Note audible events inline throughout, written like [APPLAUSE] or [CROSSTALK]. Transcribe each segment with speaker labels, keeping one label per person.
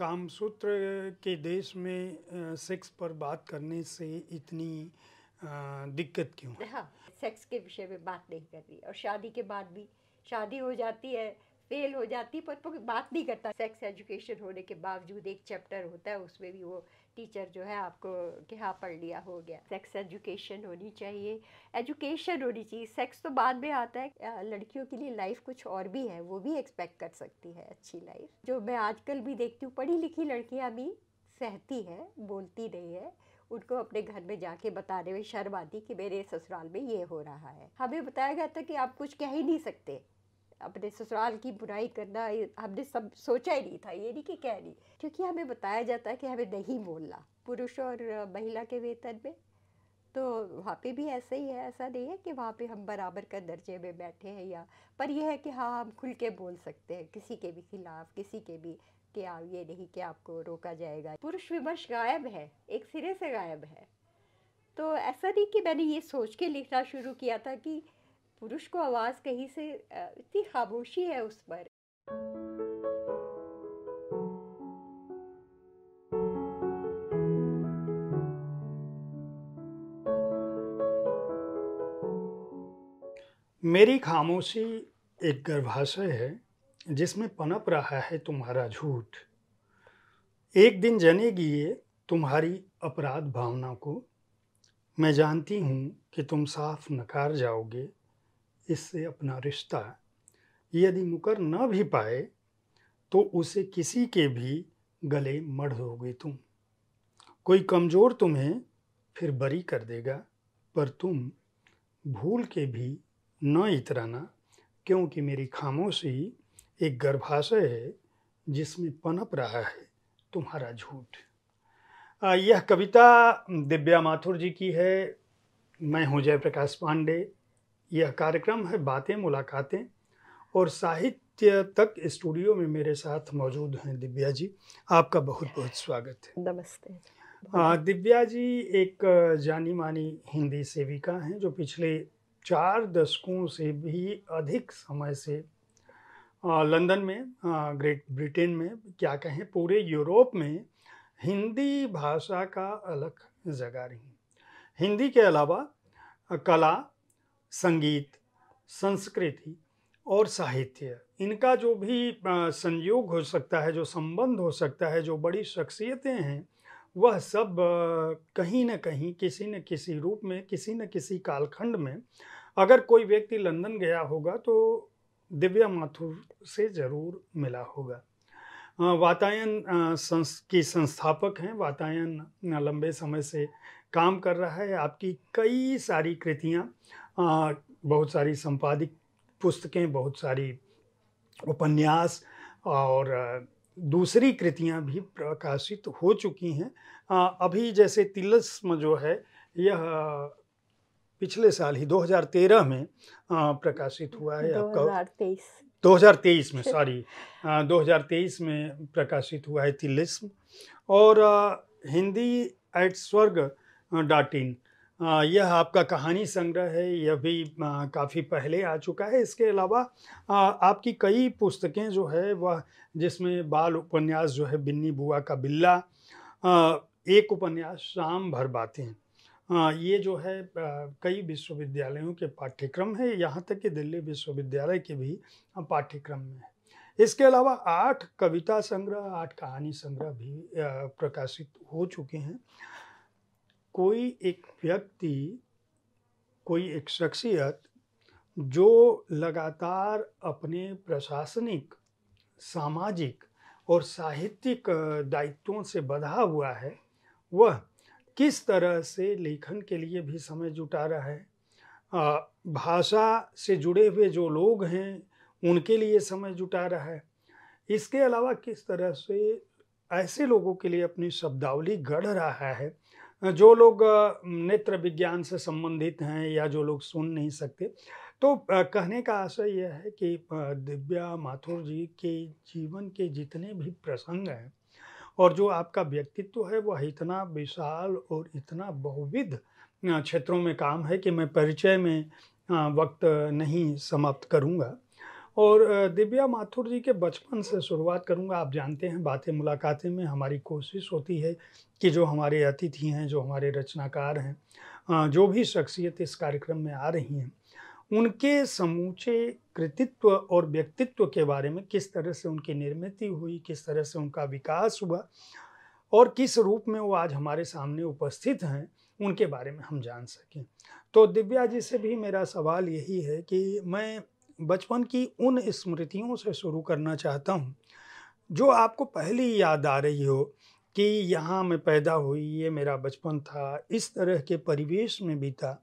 Speaker 1: कामसूत्र के देश में सेक्स पर बात करने से इतनी दिक्कत क्यों
Speaker 2: है? हाँ सेक्स के विषय में बात नहीं कर रही और शादी के बाद भी शादी हो जाती है फेल हो जाती पर, पर बात नहीं करता सेक्स एजुकेशन होने के बावजूद एक चैप्टर होता है उसमें भी वो टीचर जो है आपको कि हाँ पढ़ लिया हो गया सेक्स एजुकेशन होनी चाहिए एजुकेशन होनी चाहिए सेक्स तो बाद में आता है लड़कियों के लिए लाइफ कुछ और भी है वो भी एक्सपेक्ट कर सकती है अच्छी लाइफ जो मैं आजकल भी देखती हूँ पढ़ी लिखी लड़कियाँ भी सहती है बोलती नहीं है उनको अपने घर में जाके बताने में शर्म आती कि मेरे ससुराल में ये हो रहा है हमें बताया गया था कि आप कुछ कह ही नहीं सकते अपने ससुराल की बुराई करना हमने सब सोचा ही नहीं था ये नहीं कि कह रही क्योंकि हमें बताया जाता है कि हमें नहीं बोलना पुरुष और महिला के वेतन में तो वहाँ पे भी ऐसा ही है ऐसा नहीं है कि वहाँ पे हम बराबर का दर्जे में बैठे हैं या पर यह है कि हाँ हम खुल के बोल सकते हैं किसी के भी खिलाफ किसी के भी कि आप हाँ, ये नहीं कि आपको रोका जाएगा पुरुष विमर्श गायब है एक सिरे से गायब है तो ऐसा नहीं कि मैंने ये सोच के लिखना शुरू किया था कि पुरुष को आवाज़ कहीं से इतनी खामोशी है उस पर
Speaker 1: मेरी खामोशी एक गर्भाशय है जिसमें पनप रहा है तुम्हारा झूठ एक दिन जनेगी ये तुम्हारी अपराध भावना को मैं जानती हूँ कि तुम साफ नकार जाओगे इससे अपना रिश्ता यदि मुकर न भी पाए तो उसे किसी के भी गले मढ़ दोगे तुम कोई कमज़ोर तुम्हें फिर बरी कर देगा पर तुम भूल के भी न इतराना क्योंकि मेरी खामोशी एक गर्भाशय है जिसमें पनप रहा है तुम्हारा झूठ यह कविता दिव्या माथुर जी की है मैं हूँ जयप्रकाश पांडे यह कार्यक्रम है बातें मुलाकातें और साहित्य तक स्टूडियो में मेरे साथ मौजूद हैं दिव्या जी आपका बहुत बहुत स्वागत है नमस्ते दिव्या जी एक जानी मानी हिंदी सेविका हैं जो पिछले चार दशकों से भी अधिक समय से लंदन में ग्रेट ब्रिटेन में क्या कहें पूरे यूरोप में हिंदी भाषा का अलग जगा रही हिंदी के अलावा कला संगीत संस्कृति और साहित्य इनका जो भी संयोग हो सकता है जो संबंध हो सकता है जो बड़ी शख्सियतें हैं वह सब कहीं न कहीं किसी न किसी रूप में किसी न किसी कालखंड में अगर कोई व्यक्ति लंदन गया होगा तो दिव्या माथुर से ज़रूर मिला होगा वातायन संस की संस्थापक हैं वातायन लंबे समय से काम कर रहा है आपकी कई सारी कृतियाँ बहुत सारी संपादित पुस्तकें बहुत सारी उपन्यास और दूसरी कृतियां भी प्रकाशित हो चुकी हैं अभी जैसे तिलस्म जो है यह पिछले साल ही 2013 में प्रकाशित हुआ है आपका
Speaker 2: 2023 में [LAUGHS] सॉरी
Speaker 1: 2023 में प्रकाशित हुआ है तिलस्म और Hindi at Swarg dot in हाँ, यह आपका कहानी संग्रह है यह भी काफ़ी पहले आ चुका है इसके अलावा आपकी कई पुस्तकें जो है वह जिसमें बाल उपन्यास जो है बिन्नी बुआ का बिल्ला एक उपन्यास शाम भर बातें ये जो है कई विश्वविद्यालयों के पाठ्यक्रम है यहाँ तक कि दिल्ली विश्वविद्यालय के भी पाठ्यक्रम में है इसके अलावा आठ कविता संग्रह आठ कहानी संग्रह भी प्रकाशित हो चुके हैं कोई एक व्यक्ति कोई एक शख्सियत जो लगातार अपने प्रशासनिक सामाजिक और साहित्यिक दायित्वों से बधा हुआ है वह किस तरह से लेखन के लिए भी समय जुटा रहा है भाषा से जुड़े हुए जो लोग हैं उनके लिए समय जुटा रहा है इसके अलावा किस तरह से ऐसे लोगों के लिए अपनी शब्दावली गढ़ रहा है जो लोग नेत्र विज्ञान से संबंधित हैं या जो लोग सुन नहीं सकते तो कहने का आशय यह है कि दिव्या माथुर जी के जीवन के जितने भी प्रसंग हैं और जो आपका व्यक्तित्व है वह इतना विशाल और इतना बहुविध क्षेत्रों में काम है कि मैं परिचय में वक्त नहीं समाप्त करूँगा और दिव्या माथुर जी के बचपन से शुरुआत करूंगा आप जानते हैं बातें मुलाकातें में हमारी कोशिश होती है कि जो हमारे अतिथि हैं जो हमारे रचनाकार हैं जो भी शख्सियत इस कार्यक्रम में आ रही हैं उनके समूचे कृतित्व और व्यक्तित्व के बारे में किस तरह से उनकी निर्मित हुई किस तरह से उनका विकास हुआ और किस रूप में वो आज हमारे सामने उपस्थित हैं उनके बारे में हम जान सकें तो दिव्या जी से भी मेरा सवाल यही है कि मैं बचपन की उन स्मृतियों से शुरू करना चाहता हूँ जो आपको पहले याद आ रही हो कि यहाँ मैं पैदा हुई ये मेरा बचपन था इस तरह के परिवेश में भी था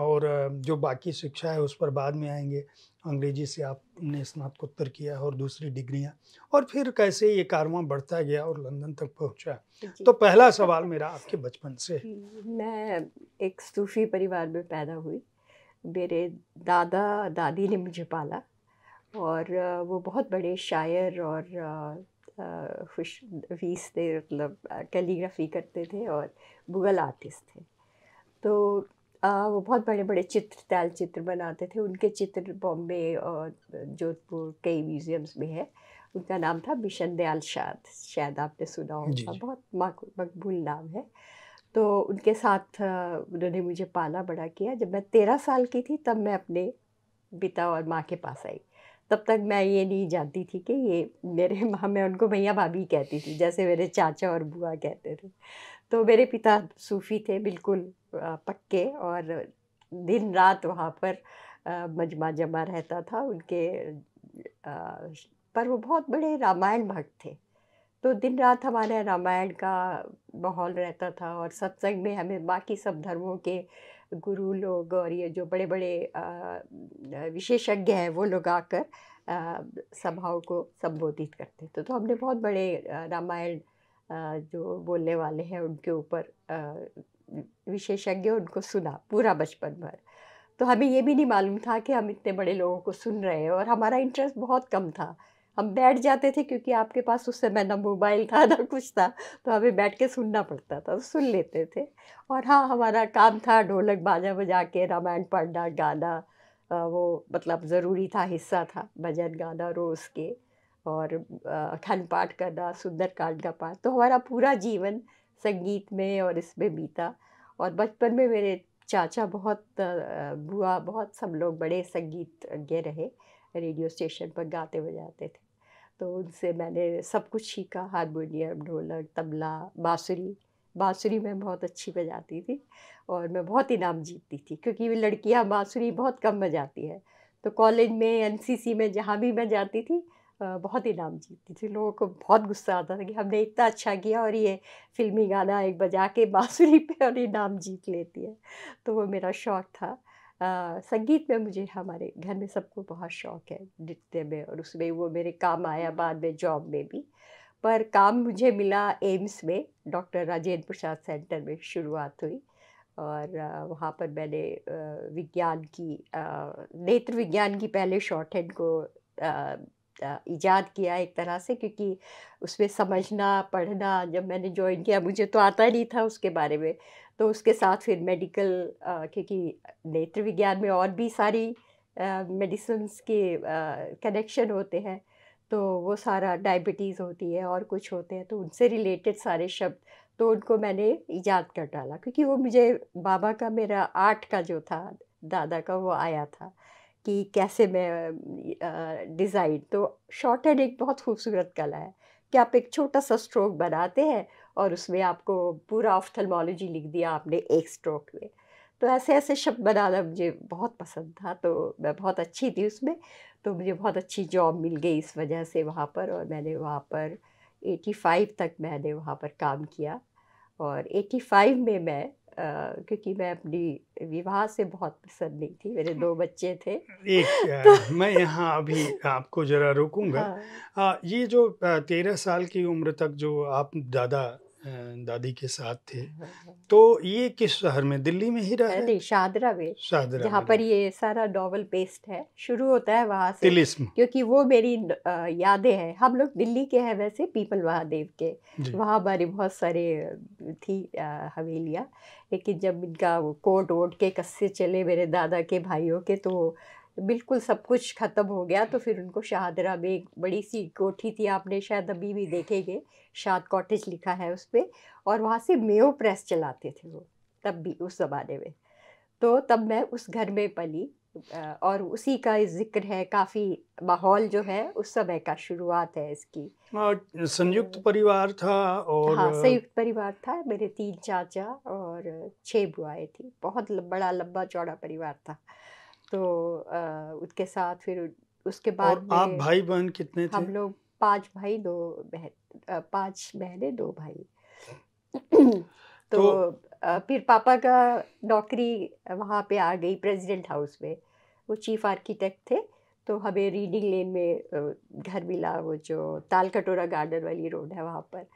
Speaker 1: और जो बाकी शिक्षा है उस पर बाद में आएंगे अंग्रेजी से आपने स्नातकोत्तर किया और दूसरी डिग्रियाँ और फिर कैसे ये कारवा बढ़ता गया और लंदन तक पहुँचा तो पहला सवाल मेरा आपके बचपन से
Speaker 2: मैं एक सूफी परिवार में पैदा हुई मेरे दादा दादी ने मुझे पाला और वो बहुत बड़े शायर और खुश वीस थे मतलब कैलीग्राफी करते थे और मुगल आर्टिस्ट थे तो आ, वो बहुत बड़े बड़े चित्र तैल चित्र बनाते थे उनके चित्र बॉम्बे और जोधपुर कई म्यूज़ियम्स में है उनका नाम था बिशन दयाल शाद शायद आपने सुना होगा बहुत मकबूल नाम है तो उनके साथ उन्होंने मुझे पाला बड़ा किया जब मैं तेरह साल की थी तब मैं अपने पिता और माँ के पास आई तब तक मैं ये नहीं जानती थी कि ये मेरे [LAUGHS] माँ मैं उनको भैया भाभी कहती थी जैसे मेरे चाचा और बुआ कहते थे तो मेरे पिता सूफ़ी थे बिल्कुल पक्के और दिन रात वहाँ पर मजमा जमा रहता था उनके पर वो बहुत बड़े रामायण भक्त थे तो दिन रात हमारे रामायण का माहौल रहता था और सत्संग में हमें बाकी सब धर्मों के गुरु लोग और ये जो बड़े बड़े विशेषज्ञ हैं वो लोग आकर सभाओं को संबोधित करते थे तो हमने बहुत बड़े रामायण जो बोलने वाले हैं उनके ऊपर विशेषज्ञ उनको सुना पूरा बचपन भर तो हमें ये भी नहीं मालूम था कि हम इतने बड़े लोगों को सुन रहे हैं और हमारा इंटरेस्ट बहुत कम था हम बैठ जाते थे क्योंकि आपके पास उस समय ना मोबाइल था ना कुछ था तो हमें बैठ के सुनना पड़ता था तो सुन लेते थे और हाँ हमारा काम था ढोलक बाजा बजा के रामायण पढ़ना गाना वो मतलब ज़रूरी था हिस्सा था भजन गाना रोज़ के और अखंड पाठ करना सुंदर कांड का पाठ तो हमारा पूरा जीवन संगीत में और इसमें बीता और बचपन में मेरे चाचा बहुत बुआ बहुत सब लोग बड़े संगीत संगीतज्ञ रहे रेडियो स्टेशन पर गाते बजाते थे तो उनसे मैंने सब कुछ सीखा हारमोनियम ढोलक तबला बाँसुरी बाँसुरी मैं बहुत अच्छी बजाती थी और मैं बहुत इनाम जीतती थी क्योंकि वे लड़कियाँ बाँसुरी बहुत कम बजाती है तो कॉलेज में एनसीसी में जहाँ भी मैं जाती थी बहुत इनाम जीतती थी लोगों को बहुत गुस्सा आता था कि हमने इतना अच्छा किया और ये फिल्मी गाना एक बजा के बाँसुरी पे और इनाम जीत लेती है तो वो मेरा शौक़ था संगीत में मुझे हमारे घर में सबको बहुत शौक है नृत्य में और उसमें वो मेरे काम आया हम्म। बाद में जॉब में भी पर काम मुझे मिला एम्स में डॉक्टर राजेंद्र प्रसाद सेंटर में शुरुआत हुई और वहाँ पर मैंने विज्ञान की नेत्र विज्ञान की पहले शॉर्ट हैंड को ईजाद किया एक तरह से क्योंकि उसमें समझना पढ़ना जब मैंने ज्वाइन किया मुझे तो आता नहीं था उसके बारे में तो उसके साथ फिर मेडिकल क्योंकि नेत्र विज्ञान में और भी सारी मेडिसिन के कनेक्शन होते हैं तो वो सारा डायबिटीज़ होती है और कुछ होते हैं तो उनसे रिलेटेड सारे शब्द तो उनको मैंने याद कर डाला क्योंकि वो मुझे बाबा का मेरा आर्ट का जो था दादा का वो आया था कि कैसे मैं डिज़ाइन तो शॉर्ट हैंड एक बहुत खूबसूरत कला है कि आप एक छोटा सा स्ट्रोक बनाते हैं और उसमें आपको पूरा ऑफ्थलमोलॉजी लिख दिया आपने एक स्ट्रोक में तो ऐसे ऐसे शब्द बनाना मुझे बहुत पसंद था तो मैं बहुत अच्छी थी उसमें तो मुझे बहुत अच्छी जॉब मिल गई इस वजह से वहाँ पर और मैंने वहाँ पर 85 तक मैंने वहाँ पर काम किया और 85 में मैं आ, क्योंकि मैं अपनी विवाह से बहुत प्रसन्न नहीं थी मेरे दो बच्चे थे एक
Speaker 1: तो, मैं यहाँ अभी आपको ज़रा रोकूंगा हाँ। ये जो तेरह साल की उम्र तक जो आप दादा दादी के साथ थे हाँ, हाँ, हाँ। तो ये किस शहर में दिल्ली में ही
Speaker 2: रहा शादरा में शादरा जहाँ पर ये सारा नॉवल पेस्ट है शुरू होता है वहाँ से तिलिस्म क्योंकि वो मेरी यादें हैं हम लोग दिल्ली के हैं वैसे पीपल महादेव के वहाँ हमारे बहुत सारे थी हवेलियाँ लेकिन जब इनका कोट वोट के कस्से चले मेरे दादा के भाइयों के तो बिल्कुल सब कुछ ख़त्म हो गया तो फिर उनको शाहदरा में एक बड़ी सी कोठी थी आपने शायद अभी भी देखेंगे शाद कॉटेज लिखा है उस पर और वहाँ से मेो प्रेस चलाते थे वो तब भी उस ज़माने में तो तब मैं उस घर में पली और उसी का जिक्र है काफ़ी माहौल जो है उस समय का शुरुआत है इसकी
Speaker 1: हाँ, संयुक्त हम्म। परिवार था और हाँ संयुक्त
Speaker 2: परिवार था मेरे तीन चाचा और छः बुआएं थी बहुत बड़ा लंबा चौड़ा परिवार था तो आ, उसके साथ फिर उसके बाद आप भाई
Speaker 1: बहन कितने थे हम लोग
Speaker 2: पांच भाई दो बहन पांच बहने दो भाई [CLEARS THROAT] तो, तो फिर पापा का नौकरी वहाँ पे आ गई प्रेसिडेंट हाउस में वो चीफ आर्किटेक्ट थे तो हमें रीडिंग लेन में घर मिला वो जो ताल कटोरा गार्डन वाली रोड है वहाँ पर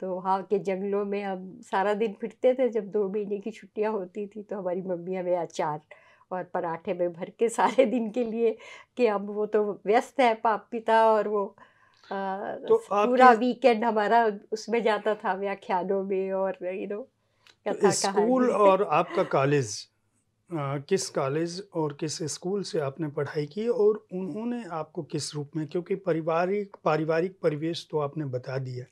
Speaker 2: तो वहाँ के जंगलों में हम सारा दिन फिरते थे जब दो महीने की छुट्टियाँ होती थी तो हमारी मम्मी हमें अचार और पराठे में भर के सारे दिन के लिए कि अब वो तो व्यस्त है पाप पिता और वो आ, तो पूरा वीकेंड हमारा उसमें जाता था व्याख्यानों में और यू नो तो स्कूल और
Speaker 1: आपका कॉलेज किस कॉलेज और किस स्कूल से आपने पढ़ाई की और उन्होंने आपको किस रूप में क्योंकि पारिवारिक पारिवारिक परिवेश तो आपने बता दिया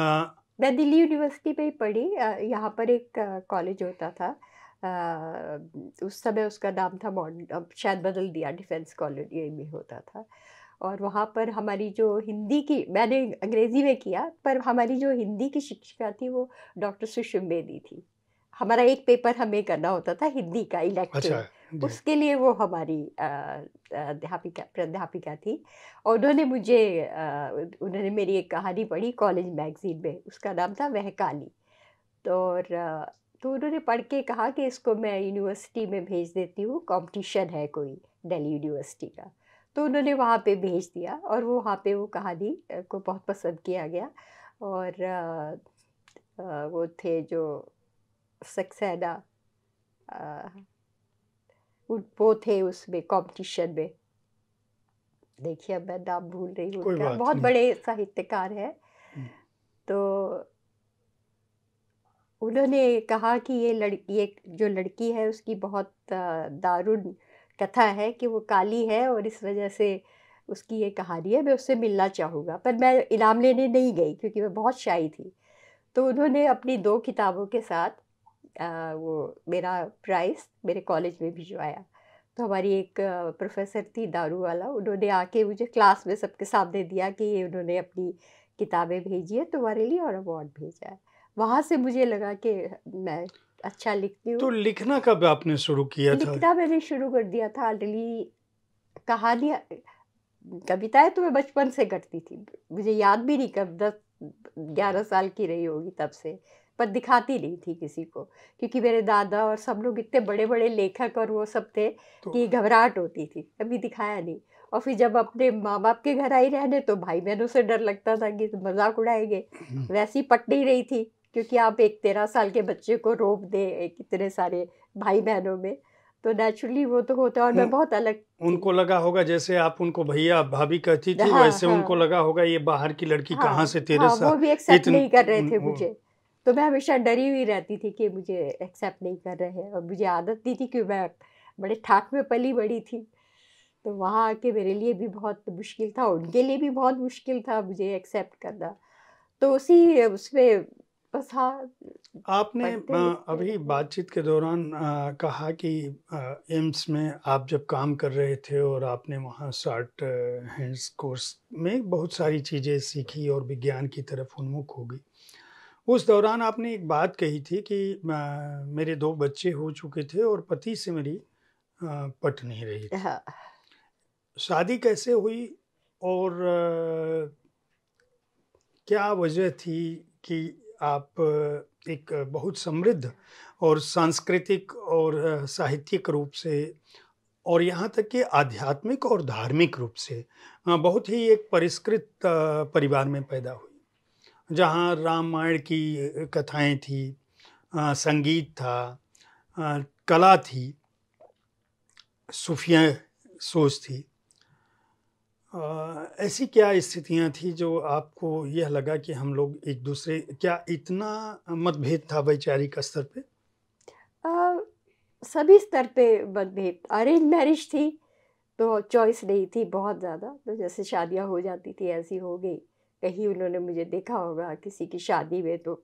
Speaker 1: आ,
Speaker 2: मैं दिल्ली यूनिवर्सिटी पे ही पढ़ी यहाँ पर एक कॉलेज होता था उस समय उसका नाम था मॉडर्न शायद बदल दिया डिफेंस कॉलोनी में होता था और वहाँ पर हमारी जो हिंदी की मैंने अंग्रेज़ी में किया पर हमारी जो हिंदी की शिक्षिका थी वो डॉक्टर सुषम बेदी थी हमारा एक पेपर हमें करना होता था हिंदी का इलेक्टिव अच्छा, उसके लिए वो हमारी अध्यापिका प्राध्यापिका थी और उन्होंने मुझे उन्होंने मेरी एक कहानी पढ़ी कॉलेज मैगजीन में उसका नाम था वह काली तो और तो उन्होंने पढ़ के कहा कि इसको मैं यूनिवर्सिटी में भेज देती हूँ कंपटीशन है कोई दिल्ली यूनिवर्सिटी का तो उन्होंने वहाँ पे भेज दिया और वो वहाँ पे वो कहानी को बहुत पसंद किया गया और वो थे जो सक्सेना वो थे उसमें कंपटीशन में देखिए अब मैं नाम भूल रही हूँ बहुत बड़े साहित्यकार हैं हम्म। तो उन्होंने कहा कि ये लड़ ये जो लड़की है उसकी बहुत दारुण कथा है कि वो काली है और इस वजह से उसकी ये कहानी है मैं उससे मिलना चाहूँगा पर मैं इनाम लेने नहीं गई क्योंकि मैं बहुत शाही थी तो उन्होंने अपनी दो किताबों के साथ आ, वो मेरा प्राइस मेरे कॉलेज में भिजवाया तो हमारी एक प्रोफेसर थी दारू वाला उन्होंने आके मुझे क्लास में सबके सामने दिया कि ये उन्होंने अपनी किताबें भेजी है तुम्हारे लिए और अवार्ड भेजा है वहाँ से मुझे लगा कि मैं अच्छा लिखती हूँ तो
Speaker 1: लिखना कब आपने शुरू किया लिखना था लिखना
Speaker 2: मैंने शुरू कर दिया था ऑलरेडी कहानियाँ कविताएं तो मैं बचपन से करती थी मुझे याद भी नहीं कब दस ग्यारह साल की रही होगी तब से पर दिखाती नहीं थी किसी को क्योंकि मेरे दादा और सब लोग इतने बड़े बड़े लेखक और वो सब थे तो, कि घबराहट होती थी कभी दिखाया नहीं और फिर जब अपने माँ बाप के घर आई रहने तो भाई बहनों से डर लगता था कि मजाक उड़ाएंगे हम्म। वैसी पट नहीं रही थी क्योंकि आप एक तेरह साल के बच्चे को रोप दें इतने सारे भाई बहनों में तो नेचुरली वो तो होता है और मैं बहुत अलग
Speaker 1: उनको लगा होगा जैसे आप उनको भैया भाभी कहती थी हाँ, वैसे हाँ, उनको लगा होगा ये बाहर की लड़की हाँ, कहाँ से तेरह हाँ, साल वो भी एक्सेप्ट नहीं कर रहे थे मुझे
Speaker 2: तो मैं हमेशा डरी हुई रहती थी कि मुझे एक्सेप्ट नहीं कर रहे हैं और मुझे आदत नहीं थी कि मैं बड़े ठाक में पली बड़ी थी तो वहाँ आके मेरे लिए भी बहुत मुश्किल था उनके लिए भी बहुत मुश्किल था मुझे एक्सेप्ट करना तो उसी उसमें बस हाँ
Speaker 1: आपने अभी बातचीत के दौरान कहा कि एम्स में आप जब काम कर रहे थे और आपने वहाँ शार्ट हैंड्स कोर्स में बहुत सारी चीज़ें सीखी और विज्ञान की तरफ उन्मुख हो गई उस दौरान आपने एक बात कही थी कि आ, मेरे दो बच्चे हो चुके थे और पति से मेरी पट नहीं रही थी हाँ। शादी कैसे हुई और क्या वजह थी कि आप एक बहुत समृद्ध और सांस्कृतिक और साहित्यिक रूप से और यहाँ तक कि आध्यात्मिक और धार्मिक रूप से बहुत ही एक परिष्कृत परिवार में पैदा हुई जहाँ रामायण की कथाएं थी संगीत था कला थी सूफिया सोच थी ऐसी क्या स्थितियां थी जो आपको यह लगा कि हम लोग एक दूसरे क्या इतना मतभेद था वैचारिक स्तर पे
Speaker 2: आ, सभी स्तर पे मतभेद अरेंज मैरिज थी तो चॉइस नहीं थी बहुत ज़्यादा तो जैसे शादियाँ हो जाती थी ऐसी हो गई कहीं उन्होंने मुझे देखा होगा किसी की शादी में तो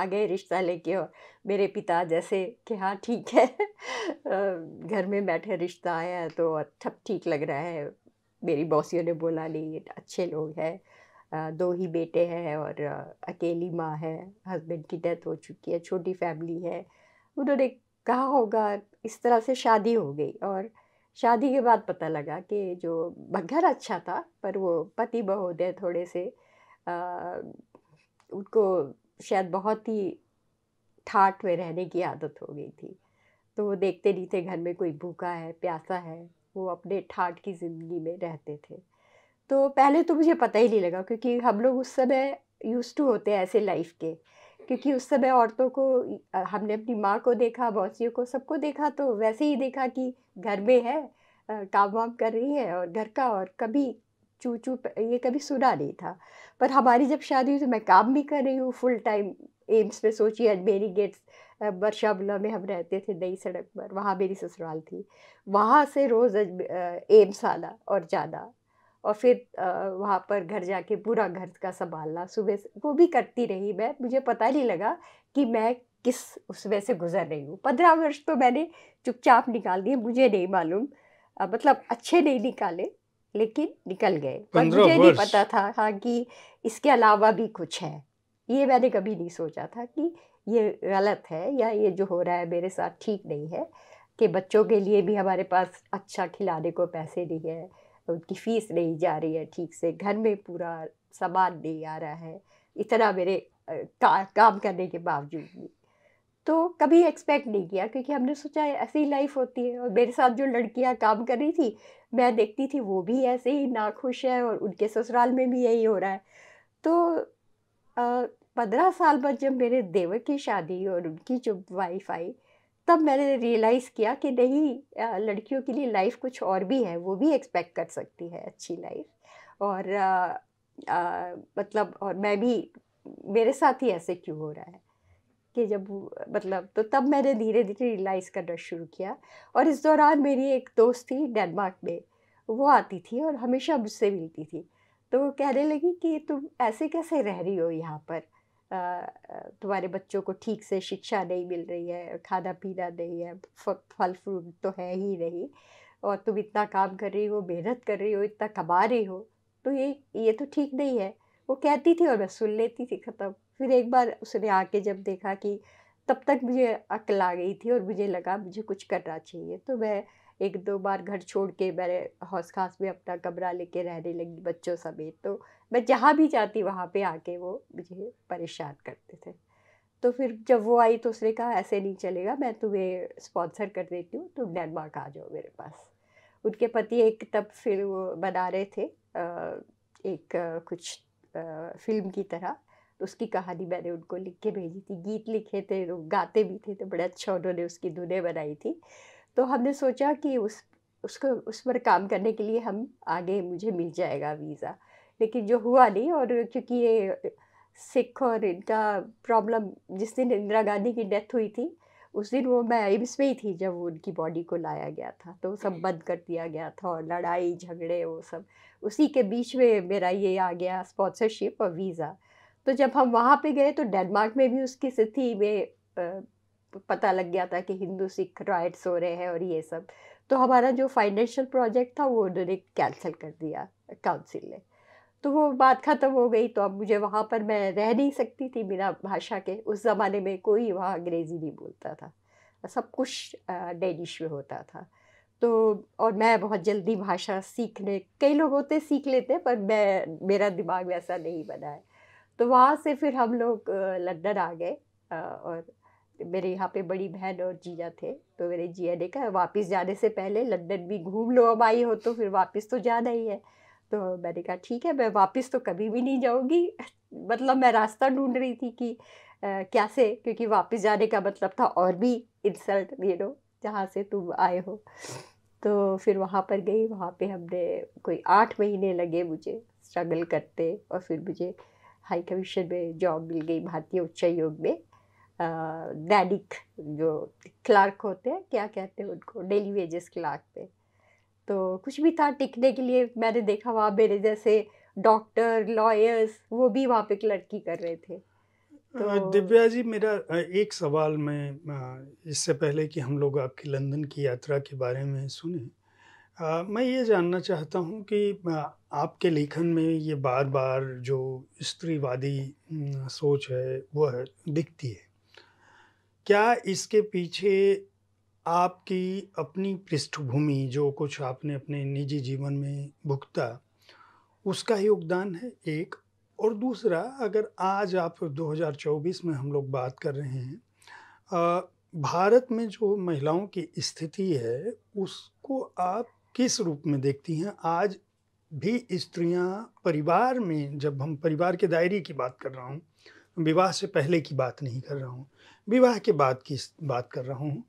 Speaker 2: आ गए रिश्ता लेके और मेरे पिता जैसे कि हाँ ठीक है [LAUGHS] घर में बैठे रिश्ता आया तो और ठीक लग रहा है मेरी बॉसियों ने बोला नहीं ये अच्छे लोग हैं दो ही बेटे हैं और अकेली माँ है हस्बैंड की डेथ हो चुकी है छोटी फैमिली है उन्होंने कहा होगा इस तरह से शादी हो गई और शादी के बाद पता लगा कि जो घर अच्छा था पर वो पति महोदय थोड़े से आ, उनको शायद बहुत ही ठाट में रहने की आदत हो गई थी तो वो देखते नहीं थे घर में कोई भूखा है प्यासा है वो अपने ठाट की ज़िंदगी में रहते थे तो पहले तो मुझे पता ही नहीं लगा क्योंकि हम लोग उस समय यूज़ टू होते हैं ऐसे लाइफ के क्योंकि उस समय औरतों को हमने अपनी माँ को देखा मौसियों को सबको देखा तो वैसे ही देखा कि घर में है काम वाम कर रही है और घर का और कभी चू चू ये कभी सुना नहीं था पर हमारी जब शादी हुई तो मैं काम भी कर रही हूँ फुल टाइम एम्स में सोचिए अजमेरी गेट्स बरशाबुल्ला में हम रहते थे नई सड़क पर वहाँ मेरी ससुराल थी वहाँ से रोज़ एम्स आना और जाना और फिर वहाँ पर घर जाके पूरा घर का संभालना सुबह से वो भी करती रही मैं मुझे पता नहीं लगा कि मैं किस उसमें से गुजर रही हूँ पंद्रह वर्ष तो मैंने चुपचाप निकाल दिए मुझे नहीं मालूम मतलब अच्छे नहीं निकाले लेकिन निकल गए पर मुझे नहीं पता था हाँ कि इसके अलावा भी कुछ है ये मैंने कभी नहीं सोचा था कि ये गलत है या ये जो हो रहा है मेरे साथ ठीक नहीं है कि बच्चों के लिए भी हमारे पास अच्छा खिलाने को पैसे नहीं है उनकी फ़ीस नहीं जा रही है ठीक से घर में पूरा सामान नहीं आ रहा है इतना मेरे का, काम करने के बावजूद भी तो कभी एक्सपेक्ट नहीं किया क्योंकि हमने सोचा ऐसी लाइफ होती है और मेरे साथ जो लड़कियां काम कर रही थी मैं देखती थी वो भी ऐसे ही नाखुश है और उनके ससुराल में भी यही हो रहा है तो आ, पंद्रह साल बाद जब मेरे देवर की शादी और उनकी जो वाइफ आई तब मैंने रियलाइज़ किया कि नहीं लड़कियों के लिए लाइफ कुछ और भी है वो भी एक्सपेक्ट कर सकती है अच्छी लाइफ और आ, आ, मतलब और मैं भी मेरे साथ ही ऐसे क्यों हो रहा है कि जब मतलब तो तब मैंने धीरे धीरे रियलाइज़ करना शुरू किया और इस दौरान मेरी एक दोस्त थी डेनमार्क में वो आती थी और हमेशा मुझसे मिलती थी तो वो कहने लगी कि तुम ऐसे कैसे रह रही हो यहाँ पर तुम्हारे बच्चों को ठीक से शिक्षा नहीं मिल रही है खाना पीना नहीं है फल फ्रूट तो है ही नहीं और तुम इतना काम कर रही हो मेहनत कर रही हो इतना कमा रही हो तो ये ये तो ठीक नहीं है वो कहती थी और मैं सुन लेती थी ख़त्म फिर एक बार उसने आके जब देखा कि तब तक मुझे अकल आ गई थी और मुझे लगा मुझे कुछ करना चाहिए तो मैं एक दो बार घर छोड़ के मेरे हौस खास में अपना कमरा लेके रहने लगी बच्चों समेत तो मैं जहाँ भी जाती वहाँ पे आके वो मुझे परेशान करते थे तो फिर जब वो आई तो उसने कहा ऐसे नहीं चलेगा मैं तुम्हें स्पॉन्सर कर देती हूँ तुम डेनमार्क आ जाओ मेरे पास उनके पति एक तब फिर वो बना रहे थे एक कुछ फिल्म की तरह उसकी कहानी मैंने उनको लिख के भेजी थी गीत लिखे थे गाते भी थे तो बड़े अच्छा उन्होंने उसकी धुनें बनाई थी तो हमने सोचा कि उस उसको उस पर काम करने के लिए हम आगे मुझे मिल जाएगा वीज़ा लेकिन जो हुआ नहीं और क्योंकि ये सिख और इनका प्रॉब्लम जिस दिन इंदिरा गांधी की डेथ हुई थी उस दिन वो मैं एम्स में ही थी जब उनकी बॉडी को लाया गया था तो सब बंद कर दिया गया था और लड़ाई झगड़े वो सब उसी के बीच में मेरा ये आ गया स्पॉन्सरशिप और वीज़ा तो जब हम वहाँ पे गए तो डेनमार्क में भी उसकी स्थिति में पता लग गया था कि हिंदू सिख राइट्स हो रहे हैं और ये सब तो हमारा जो फाइनेंशियल प्रोजेक्ट था वो उन्होंने कैंसिल कर दिया काउंसिल ने तो वो बात ख़त्म हो गई तो अब मुझे वहाँ पर मैं रह नहीं सकती थी बिना भाषा के उस ज़माने में कोई वहाँ अंग्रेज़ी नहीं बोलता था सब कुछ डेनिश में होता था तो और मैं बहुत जल्दी भाषा सीखने कई लोग होते सीख लेते पर मैं मेरा दिमाग वैसा नहीं बना है तो वहाँ से फिर हम लोग लंदन आ गए और मेरे यहाँ पे बड़ी बहन और जीजा थे तो मेरे जिया ने कहा वापस जाने से पहले लंदन भी घूम लो अब आई हो तो फिर वापस तो जाना ही है तो मैंने कहा ठीक है मैं वापस तो कभी भी नहीं जाऊँगी [LAUGHS] मतलब मैं रास्ता ढूंढ रही थी कि कैसे क्या से क्योंकि वापस जाने का मतलब था और भी इंसल्ट यू लो जहाँ से तुम आए हो तो फिर वहाँ पर गई वहाँ पे हमने कोई आठ महीने लगे मुझे स्ट्रगल करते और फिर मुझे हाई कमीशन में जॉब मिल गई भारतीय उच्चायोग में डैडिक जो क्लार्क होते हैं क्या कहते हैं उनको डेली वेजेस क्लार्क पे तो कुछ भी था टिकने के लिए मैंने देखा वहाँ मेरे जैसे डॉक्टर लॉयर्स वो भी वहाँ पे क्लर्की कर रहे थे तो
Speaker 1: दिव्या जी मेरा एक सवाल मैं इससे पहले कि हम लोग आपकी लंदन की यात्रा के बारे में सुने आ, मैं ये जानना चाहता हूँ कि आपके लेखन में ये बार बार जो स्त्रीवादी सोच है वह दिखती है क्या इसके पीछे आपकी अपनी पृष्ठभूमि जो कुछ आपने अपने निजी जीवन में भुगता उसका योगदान है एक और दूसरा अगर आज आप 2024 में हम लोग बात कर रहे हैं भारत में जो महिलाओं की स्थिति है उसको आप किस रूप में देखती हैं आज भी स्त्रियां परिवार में जब हम परिवार के दायरे की बात कर रहा हूँ विवाह से पहले की बात नहीं कर रहा हूँ विवाह के बाद की बात कर रहा हूँ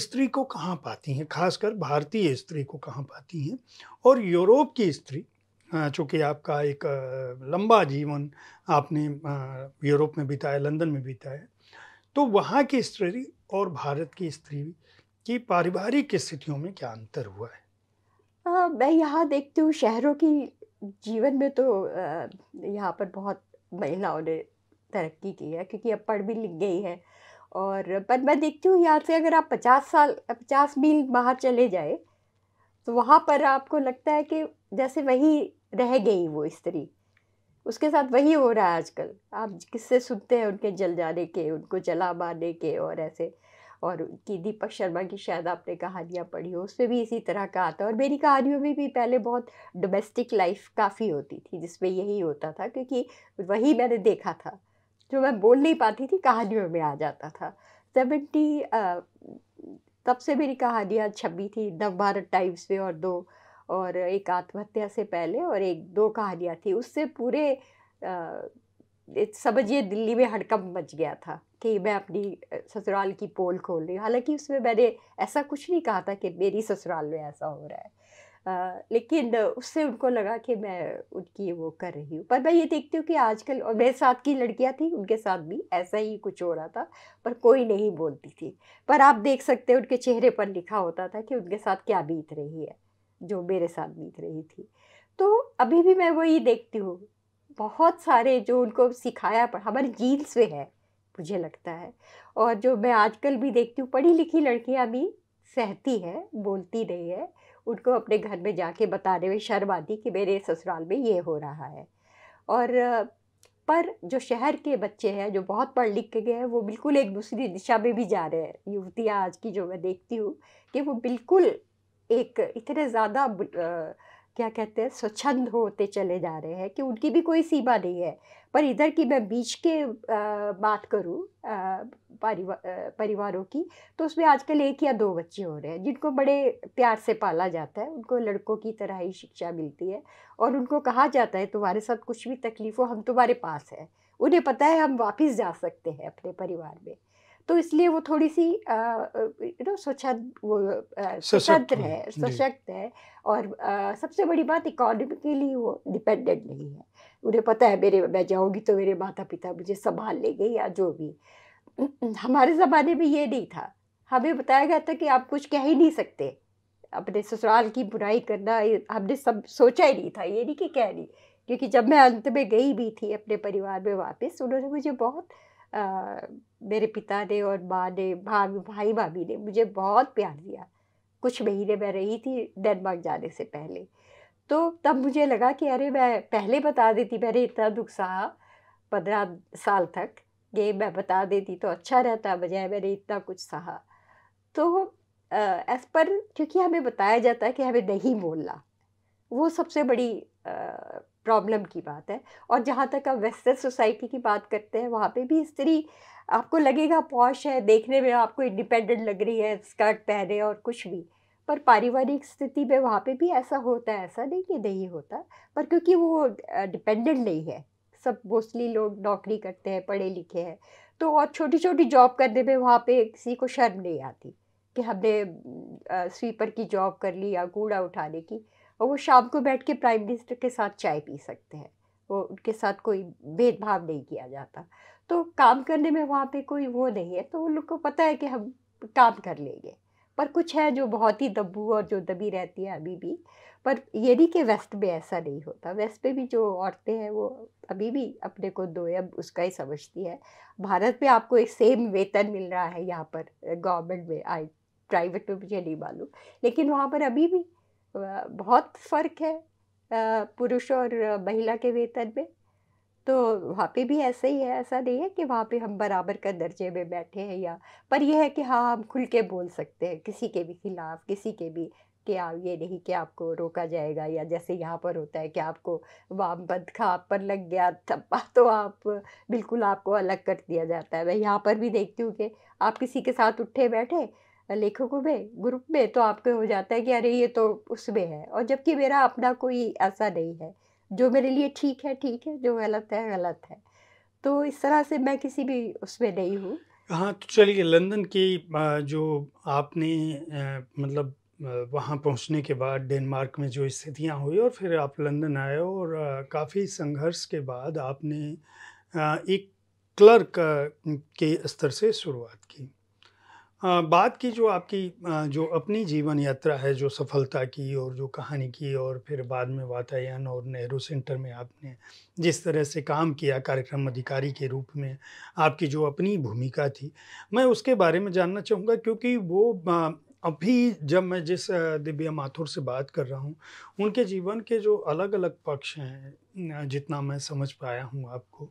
Speaker 1: स्त्री को कहाँ पाती हैं खासकर भारतीय स्त्री को कहाँ पाती हैं और यूरोप की स्त्री चूँकि आपका एक लंबा जीवन आपने यूरोप में बिताया लंदन में बिताया तो वहाँ की स्त्री और भारत की स्त्री की पारिवारिक स्थितियों में क्या अंतर हुआ है
Speaker 2: आ, मैं यहाँ देखती हूँ शहरों की जीवन में तो यहाँ पर बहुत महिलाओं ने तरक्की की है क्योंकि अब पढ़ भी लिख गई है और पर मैं देखती हूँ यहाँ से अगर आप पचास साल पचास मील बाहर चले जाए तो वहाँ पर आपको लगता है कि जैसे वहीं रह गई वो स्त्री उसके साथ वही हो रहा है आजकल आप किससे सुनते हैं उनके जल जाने के उनको जला मारने के और ऐसे और उनकी दीपक शर्मा की शायद आपने कहानियाँ पढ़ी हो उसमें भी इसी तरह का आता है और मेरी कहानियों में भी पहले बहुत डोमेस्टिक लाइफ काफ़ी होती थी जिसमें यही होता था क्योंकि वही मैंने देखा था जो मैं बोल नहीं पाती थी कहानियों में आ जाता था सेवेंटी तब से मेरी कहानियाँ छपी थी नव भारत टाइम्स में और दो और एक आत्महत्या से पहले और एक दो कहानियाँ थी उससे पूरे समझिए दिल्ली में हड़कंप मच गया था कि मैं अपनी ससुराल की पोल खोल रही हूँ हालांकि उसमें मैंने ऐसा कुछ नहीं कहा था कि मेरी ससुराल में ऐसा हो रहा है लेकिन उससे उनको लगा कि मैं उनकी वो कर रही हूँ पर मैं ये देखती हूँ कि आजकल और मेरे साथ की लड़कियाँ थी उनके साथ भी ऐसा ही कुछ हो रहा था पर कोई नहीं बोलती थी पर आप देख सकते उनके चेहरे पर लिखा होता था कि उनके साथ क्या बीत रही है जो मेरे साथ बीत रही थी तो अभी भी मैं वही देखती हूँ बहुत सारे जो उनको सिखाया पर हमारे जीन्स में है मुझे लगता है और जो मैं आजकल भी देखती हूँ पढ़ी लिखी लड़कियाँ भी सहती है बोलती नहीं है उनको अपने घर में जाके बताने में शर्म आती कि मेरे ससुराल में ये हो रहा है और पर जो शहर के बच्चे हैं जो बहुत पढ़ लिख के गए हैं वो बिल्कुल एक दूसरी दिशा में भी जा रहे हैं युवतियाँ आज की जो मैं देखती हूँ कि वो बिल्कुल एक इतने ज़्यादा क्या कहते हैं स्वच्छंद होते चले जा रहे हैं कि उनकी भी कोई सीमा नहीं है पर इधर की मैं बीच के आ, बात करूँ परिवा, परिवारों की तो उसमें आजकल एक या दो बच्चे हो रहे हैं जिनको बड़े प्यार से पाला जाता है उनको लड़कों की तरह ही शिक्षा मिलती है और उनको कहा जाता है तुम्हारे साथ कुछ भी तकलीफ हो हम तुम्हारे पास है उन्हें पता है हम वापस जा सकते हैं अपने परिवार में तो इसलिए वो थोड़ी सी यू नो वो स्वच्छ है सशक्त है और आ, सबसे बड़ी बात के लिए वो डिपेंडेंट नहीं है उन्हें पता है मेरे मैं जाऊँगी तो मेरे माता पिता मुझे संभाल लेंगे या जो भी हमारे ज़माने में ये नहीं था हमें बताया गया था कि आप कुछ कह ही नहीं सकते अपने ससुराल की बुराई करना हमने सब सोचा ही नहीं था ये नहीं कि कह नहीं क्योंकि जब मैं अंत में गई भी थी अपने परिवार में वापस उन्होंने मुझे बहुत मेरे पिता ने और माँ ने भाभी भाई भाभी ने मुझे बहुत प्यार दिया कुछ महीने मैं रही थी डेनमार्क जाने से पहले तो तब मुझे लगा कि अरे मैं पहले बता देती मैंने इतना दुख सहा पंद्रह साल तक ये मैं बता देती तो अच्छा रहता बजाय मैंने इतना कुछ सहा तो एज पर क्योंकि हमें बताया जाता है कि हमें नहीं बोलना वो सबसे बड़ी प्रॉब्लम की बात है और जहाँ तक आप वेस्टर्न सोसाइटी की बात करते हैं वहाँ पे भी स्त्री आपको लगेगा पॉश है देखने में आपको इंडिपेंडेंट लग रही है स्कर्ट पहने और कुछ भी पर पारिवारिक स्थिति में वहाँ पे भी ऐसा होता है ऐसा नहीं कि नहीं होता पर क्योंकि वो डिपेंडेंट नहीं है सब मोस्टली लोग नौकरी करते हैं पढ़े लिखे हैं तो और छोटी छोटी जॉब करने में वहाँ पे किसी को शर्म नहीं आती कि हमने स्वीपर की जॉब कर ली या कूड़ा उठाने की और वो शाम को बैठ के प्राइम मिनिस्टर के साथ चाय पी सकते हैं वो उनके साथ कोई भेदभाव नहीं किया जाता तो काम करने में वहाँ पे कोई वो नहीं है तो उन लोग को पता है कि हम काम कर लेंगे पर कुछ है जो बहुत ही दब्बू और जो दबी रहती है अभी भी पर ये नहीं कि वेस्ट में ऐसा नहीं होता वेस्ट में भी जो औरतें हैं वो अभी भी अपने को दोयब उसका ही समझती है भारत में आपको एक सेम वेतन मिल रहा है यहाँ पर गवर्नमेंट में आई प्राइवेट में मुझे नहीं मालूम लेकिन वहाँ पर अभी भी बहुत फ़र्क है पुरुष और महिला के वेतन में तो वहाँ पे भी ऐसा ही है ऐसा नहीं है कि वहाँ पे हम बराबर का दर्जे में बैठे हैं या पर यह है कि हाँ हम खुल के बोल सकते हैं किसी के भी खिलाफ किसी के भी कि आप हाँ, ये नहीं कि आपको रोका जाएगा या जैसे यहाँ पर होता है कि आपको वाम बदखा आप पर लग गया थप्पा [LAUGHS] तो आप बिल्कुल आपको अलग कर दिया जाता है मैं यहाँ पर भी देखती हूँ कि आप किसी के साथ उठे बैठे लेखकों में ग्रुप में तो आपको हो जाता है कि अरे ये तो उसमें है और जबकि मेरा अपना कोई ऐसा नहीं है जो मेरे लिए ठीक है ठीक है जो गलत है गलत है तो इस तरह से मैं किसी भी उसमें नहीं हूँ
Speaker 1: हाँ तो चलिए लंदन की जो आपने मतलब वहाँ पहुँचने के बाद डेनमार्क में जो स्थितियाँ हुई और फिर आप लंदन आए और काफ़ी संघर्ष के बाद आपने एक क्लर्क के स्तर से शुरुआत की बात की जो आपकी जो अपनी जीवन यात्रा है जो सफलता की और जो कहानी की और फिर बाद में वातायन और नेहरू सेंटर में आपने जिस तरह से काम किया कार्यक्रम अधिकारी के रूप में आपकी जो अपनी भूमिका थी मैं उसके बारे में जानना चाहूँगा क्योंकि वो अभी जब मैं जिस दिव्या माथुर से बात कर रहा हूँ उनके जीवन के जो अलग अलग पक्ष हैं जितना मैं समझ पाया हूँ आपको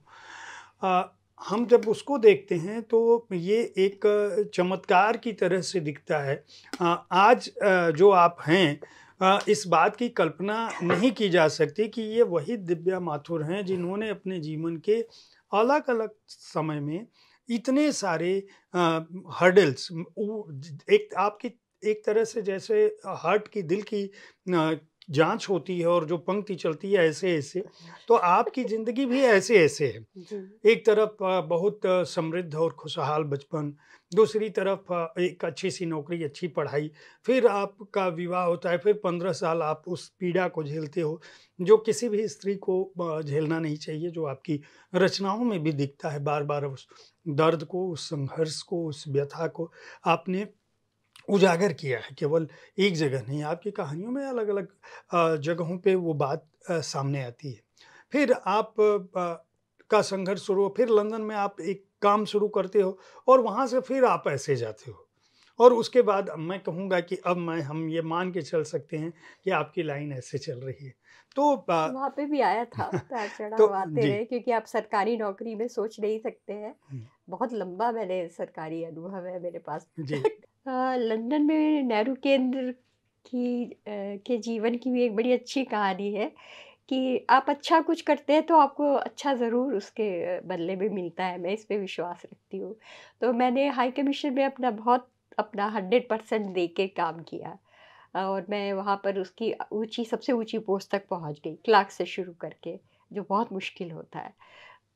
Speaker 1: हम जब उसको देखते हैं तो ये एक चमत्कार की तरह से दिखता है आज जो आप हैं इस बात की कल्पना नहीं की जा सकती कि ये वही दिव्या माथुर हैं जिन्होंने अपने जीवन के अलग अलग समय में इतने सारे हर्डल्स एक आपकी एक तरह से जैसे हार्ट की दिल की जांच होती है और जो पंक्ति चलती है ऐसे ऐसे [LAUGHS] तो आपकी ज़िंदगी भी ऐसे ऐसे है एक तरफ बहुत समृद्ध और खुशहाल बचपन दूसरी तरफ एक अच्छी सी नौकरी अच्छी पढ़ाई फिर आपका विवाह होता है फिर पंद्रह साल आप उस पीड़ा को झेलते हो जो किसी भी स्त्री को झेलना नहीं चाहिए जो आपकी रचनाओं में भी दिखता है बार बार उस दर्द को उस संघर्ष को उस व्यथा को आपने उजागर किया है केवल एक जगह नहीं आपकी कहानियों में अलग अलग जगहों पे वो बात सामने आती है फिर आप का संघर्ष शुरू फिर लंदन में आप एक काम शुरू करते हो और वहाँ से फिर आप ऐसे जाते हो और उसके बाद मैं कहूँगा कि अब मैं हम ये मान के चल सकते हैं कि आपकी लाइन ऐसे चल रही है तो, तो वहाँ
Speaker 2: पे भी आया था [LAUGHS] तो आते रहे क्योंकि आप सरकारी नौकरी में सोच नहीं सकते हैं बहुत लंबा मैंने सरकारी अनुभव है मेरे पास जी [LAUGHS] हाँ, लंदन में नेहरू केंद्र की के जीवन की भी एक बड़ी अच्छी कहानी है कि आप अच्छा कुछ करते हैं तो आपको अच्छा ज़रूर उसके बदले में मिलता है मैं इस पर विश्वास रखती हूँ तो मैंने हाई कमीशन में अपना बहुत अपना हंड्रेड परसेंट दे के काम किया और मैं वहाँ पर उसकी ऊंची सबसे ऊंची पोस्ट तक पहुँच गई क्लार्क से शुरू करके जो बहुत मुश्किल होता है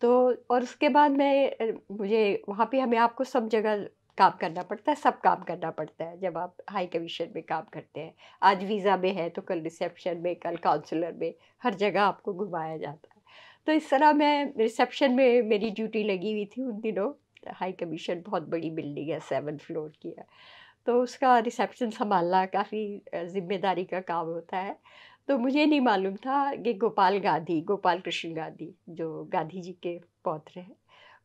Speaker 2: तो और उसके बाद मैं मुझे वहाँ पे हमें आपको सब जगह काम करना पड़ता है सब काम करना पड़ता है जब आप हाई कमीशन में काम करते हैं आज वीज़ा में है तो कल रिसेप्शन में कल काउंसलर में हर जगह आपको घुमाया जाता है तो इस तरह मैं रिसेप्शन में मेरी ड्यूटी लगी हुई थी उन दिनों हाई कमीशन बहुत बड़ी बिल्डिंग है सेवन फ्लोर की है तो उसका रिसेप्शन संभालना काफ़ी जिम्मेदारी का काम होता है तो मुझे नहीं मालूम था कि गोपाल गांधी गोपाल कृष्ण गांधी जो गांधी जी के पौत्र हैं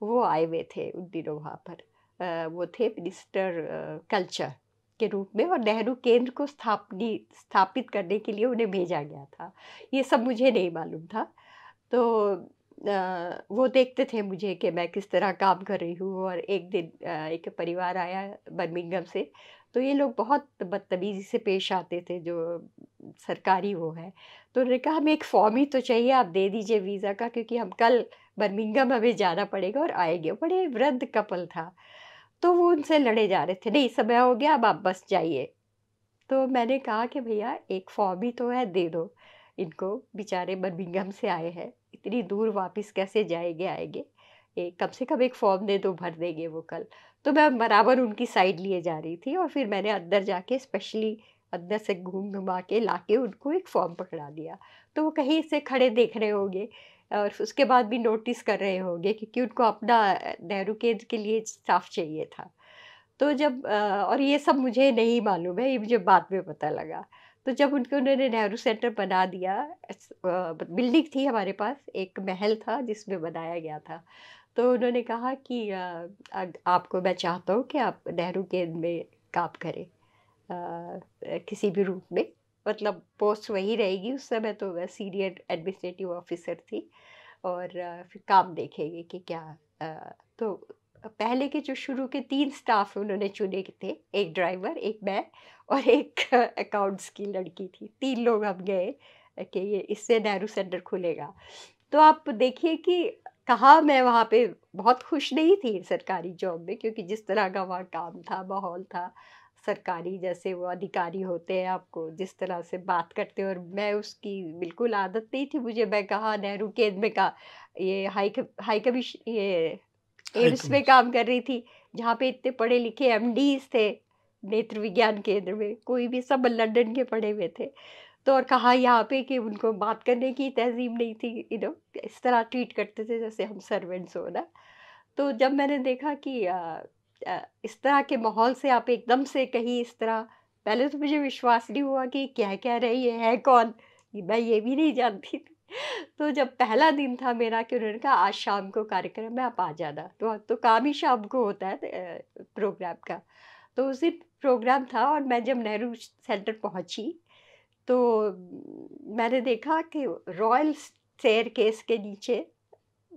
Speaker 2: वो आए हुए थे उन दिनों वहाँ पर वो थे मिनिस्टर कल्चर के रूप में और नेहरू केंद्र को स्थापनी स्थापित करने के लिए उन्हें भेजा गया था ये सब मुझे नहीं मालूम था तो वो देखते थे मुझे कि मैं किस तरह काम कर रही हूँ और एक दिन एक परिवार आया बर्मिंगम से तो ये लोग बहुत बदतमीज़ी से पेश आते थे जो सरकारी वो है तो उन्होंने कहा हमें एक फॉर्म ही तो चाहिए आप दे दीजिए वीज़ा का क्योंकि हम कल बर्मिंगम हमें जाना पड़ेगा और आएंगे बड़े वृद्ध कपल था तो वो उनसे लड़े जा रहे थे नहीं समय हो गया अब आप बस जाइए तो मैंने कहा कि भैया एक फॉर्म ही तो है दे दो इनको बेचारे बर्मिंगम से आए हैं इतनी दूर वापस कैसे जाएंगे आएंगे एक कम से कम एक फॉर्म दे दो भर देंगे वो कल तो मैं बराबर उनकी साइड लिए जा रही थी और फिर मैंने अंदर जाके स्पेशली अंदर से घूम घुमा के ला के उनको एक फॉर्म पकड़ा दिया तो वो कहीं से खड़े देख रहे होंगे और उसके बाद भी नोटिस कर रहे होंगे क्योंकि उनको अपना नेहरू केंद्र के लिए स्टाफ चाहिए था तो जब और ये सब मुझे नहीं मालूम है ये मुझे बाद में पता लगा तो जब उनके उन्होंने नेहरू सेंटर बना दिया बिल्डिंग थी हमारे पास एक महल था जिसमें बनाया गया था तो उन्होंने कहा कि आपको मैं चाहता हूँ कि आप नेहरू केंद्र में काम करें किसी भी रूप में मतलब पोस्ट वही रहेगी उस समय तो मैं सीनियर एडमिनिस्ट्रेटिव ऑफिसर थी और फिर काम देखेंगे कि क्या तो पहले के जो शुरू के तीन स्टाफ उन्होंने चुने थे एक ड्राइवर एक मैं और एक [LAUGHS] अकाउंट्स की लड़की थी तीन लोग हम गए कि ये इससे नेहरू सेंटर खुलेगा तो आप देखिए कि कहा मैं वहाँ पे बहुत खुश नहीं थी सरकारी जॉब में क्योंकि जिस तरह का वहाँ काम था माहौल था सरकारी जैसे वो अधिकारी होते हैं आपको जिस तरह से बात करते हैं और मैं उसकी बिल्कुल आदत नहीं थी मुझे मैं कहा नेहरू केंद्र में कहा ये हाई हाई कमीश ये एम्स में काम कर रही थी जहाँ पे इतने पढ़े लिखे एम थे नेत्र विज्ञान केंद्र में कोई भी सब लंदन के पढ़े हुए थे तो और कहा यहाँ पे कि उनको बात करने की तहजीब नहीं थी यू नो इस तरह ट्रीट करते थे जैसे हम सर्वेंट्स हो ना तो जब मैंने देखा कि इस तरह के माहौल से आप एकदम से कहीं इस तरह पहले तो मुझे विश्वास नहीं हुआ कि क्या कह रही है, है कौन मैं ये भी नहीं जानती थी तो जब पहला दिन था मेरा कि उन्होंने कहा आज शाम को कार्यक्रम है आप आ जाना तो तो काम ही शाम को होता है प्रोग्राम का तो उसी प्रोग्राम था और मैं जब नेहरू सेंटर पहुंची तो मैंने देखा कि रॉयल स्टेयर केस के नीचे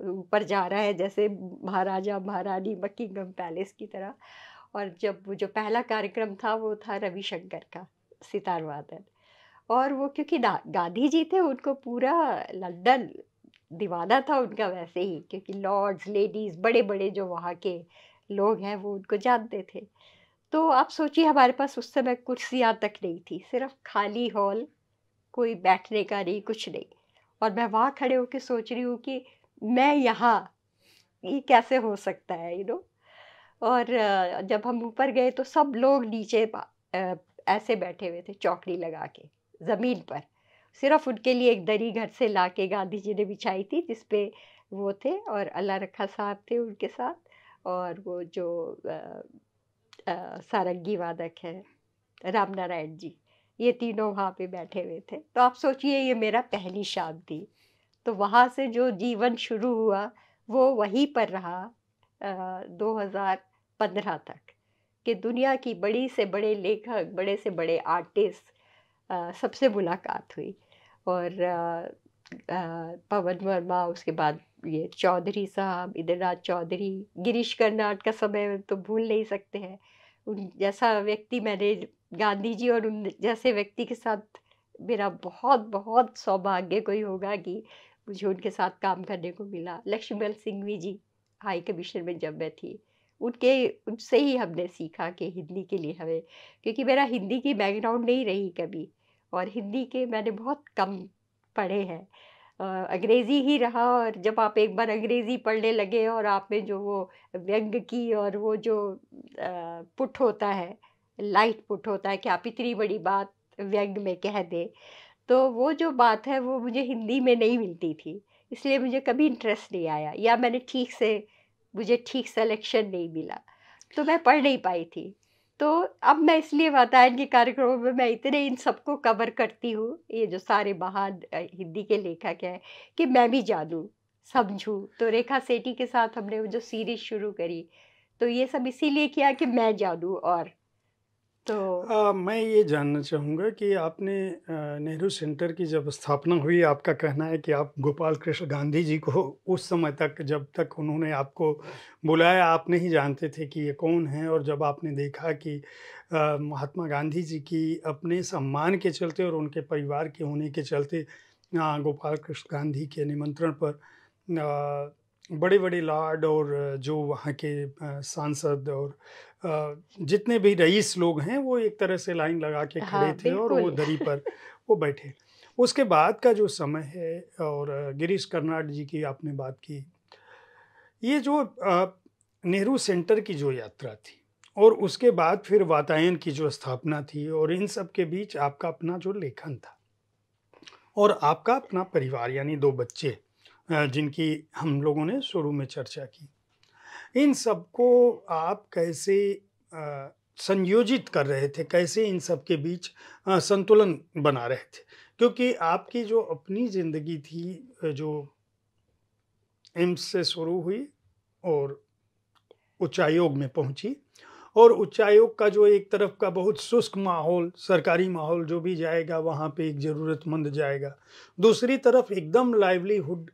Speaker 2: ऊपर जा रहा है जैसे महाराजा महारानी बकिंगम पैलेस की तरह और जब जो पहला कार्यक्रम था वो था रविशंकर का सितार वादन और वो क्योंकि गांधी जी थे उनको पूरा लंदन दीवाना था उनका वैसे ही क्योंकि लॉर्ड्स लेडीज़ बड़े बड़े जो वहाँ के लोग हैं वो उनको जानते थे तो आप सोचिए हमारे पास उस समय कुर्सियाँ तक नहीं थी सिर्फ खाली हॉल कोई बैठने का नहीं कुछ नहीं और मैं वहाँ खड़े होकर सोच रही हूँ कि मैं यहाँ ये कैसे हो सकता है यू नो और जब हम ऊपर गए तो सब लोग नीचे ऐसे बैठे हुए थे चौकड़ी लगा के ज़मीन पर सिर्फ उनके लिए एक दरी घर से ला के गांधी जी ने बिछाई थी जिसपे वो थे और अल्लाह रखा साहब थे उनके साथ और वो जो आ, आ, सारंगी वादक है राम नारायण जी ये तीनों वहाँ पे बैठे हुए थे तो आप सोचिए ये मेरा पहली शाम थी तो वहाँ से जो जीवन शुरू हुआ वो वहीं पर रहा दो हज़ार पंद्रह तक कि दुनिया की बड़ी से बड़े लेखक बड़े से बड़े आर्टिस्ट सबसे मुलाकात हुई और पवन वर्मा उसके बाद ये चौधरी साहब इंद्रनाथ चौधरी गिरीश कर्नाड का समय तो भूल नहीं सकते हैं उन जैसा व्यक्ति मैंने गांधी जी और उन जैसे व्यक्ति के साथ मेरा बहुत बहुत सौभाग्य कोई होगा कि मुझे उनके साथ काम करने को मिला लक्ष्मीबल सिंघवी जी हाई कमीशन में जब मैं थी उनके उनसे ही हमने सीखा कि हिंदी के लिए हमें क्योंकि मेरा हिंदी की बैकग्राउंड नहीं रही कभी और हिंदी के मैंने बहुत कम पढ़े हैं अंग्रेज़ी ही रहा और जब आप एक बार अंग्रेज़ी पढ़ने लगे और आप में जो वो व्यंग की और वो जो पुट होता है लाइट पुट होता है कि आप इतनी बड़ी बात व्यंग में कह दें तो वो जो बात है वो मुझे हिंदी में नहीं मिलती थी इसलिए मुझे कभी इंटरेस्ट नहीं आया या मैंने ठीक से मुझे ठीक सेलेक्शन नहीं मिला तो मैं पढ़ नहीं पाई थी तो अब मैं इसलिए वातायन के कार्यक्रमों में मैं इतने इन सबको कवर करती हूँ ये जो सारे महान हिंदी के लेखक हैं कि मैं भी जानूँ समझूँ तो रेखा सेठी के साथ हमने वो जो सीरीज शुरू करी तो ये सब इसीलिए किया कि मैं जानूँ और तो आ,
Speaker 1: मैं ये जानना चाहूँगा कि आपने नेहरू सेंटर की जब स्थापना हुई आपका कहना है कि आप गोपाल कृष्ण गांधी जी को उस समय तक जब तक उन्होंने आपको बुलाया आप नहीं जानते थे कि ये कौन है और जब आपने देखा कि महात्मा गांधी जी की अपने सम्मान के चलते और उनके परिवार के होने के चलते गोपाल कृष्ण गांधी के निमंत्रण पर बड़े बड़े लॉर्ड और जो वहाँ के सांसद और जितने भी रईस लोग हैं वो एक तरह से लाइन लगा के हाँ, खड़े हाँ, थे और वो दरी पर [LAUGHS] वो बैठे उसके बाद का जो समय है और गिरीश कर्नाड जी की आपने बात की ये जो नेहरू सेंटर की जो यात्रा थी और उसके बाद फिर वातायन की जो स्थापना थी और इन सब के बीच आपका अपना जो लेखन था और आपका अपना परिवार यानी दो बच्चे जिनकी हम लोगों ने शुरू में चर्चा की इन सबको आप कैसे आ, संयोजित कर रहे थे कैसे इन सब के बीच आ, संतुलन बना रहे थे क्योंकि आपकी जो अपनी ज़िंदगी थी जो एम्स से शुरू हुई और उच्चायोग में पहुंची और उच्चायोग का जो एक तरफ का बहुत शुष्क माहौल सरकारी माहौल जो भी जाएगा वहाँ पे एक ज़रूरतमंद जाएगा दूसरी तरफ एकदम लाइवलीहुड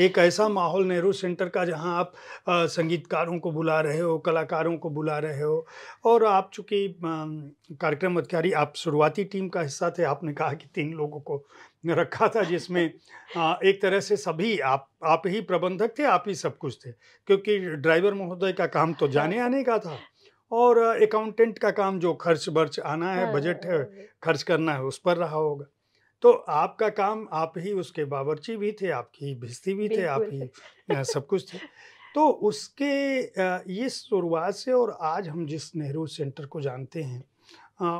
Speaker 1: एक ऐसा माहौल नेहरू सेंटर का जहां आप संगीतकारों को बुला रहे हो कलाकारों को बुला रहे हो और आप चूँकि कार्यक्रम अधिकारी आप शुरुआती टीम का हिस्सा थे आपने कहा कि तीन लोगों को रखा था जिसमें [LAUGHS] एक तरह से सभी आप आप ही प्रबंधक थे आप ही सब कुछ थे क्योंकि ड्राइवर महोदय का काम तो जाने आने का था और अकाउंटेंट का काम जो खर्च बर्च आना है बजट हाँ। खर्च करना है उस पर रहा होगा तो आपका काम आप ही उसके बावरची भी थे आपकी भिस्ती भी थे आप ही [LAUGHS] सब कुछ थे तो उसके इस शुरुआत से और आज हम जिस नेहरू सेंटर को जानते हैं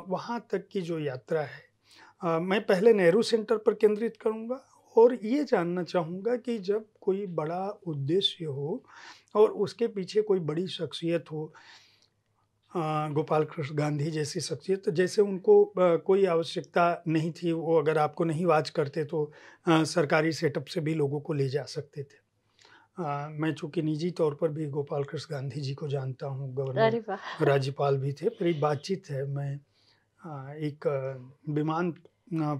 Speaker 1: वहाँ तक की जो यात्रा है मैं पहले नेहरू सेंटर पर केंद्रित करूँगा और ये जानना चाहूँगा कि जब कोई बड़ा उद्देश्य हो और उसके पीछे कोई बड़ी शख्सियत हो गोपाल कृष्ण गांधी जैसी शख्सियत तो जैसे उनको कोई आवश्यकता नहीं थी वो अगर आपको नहीं वाच करते तो सरकारी सेटअप से भी लोगों को ले जा सकते थे आ, मैं चूंकि निजी तौर पर भी गोपाल कृष्ण गांधी जी को जानता हूँ गवर्नर राज्यपाल भी थे एक बातचीत है मैं आ, एक विमान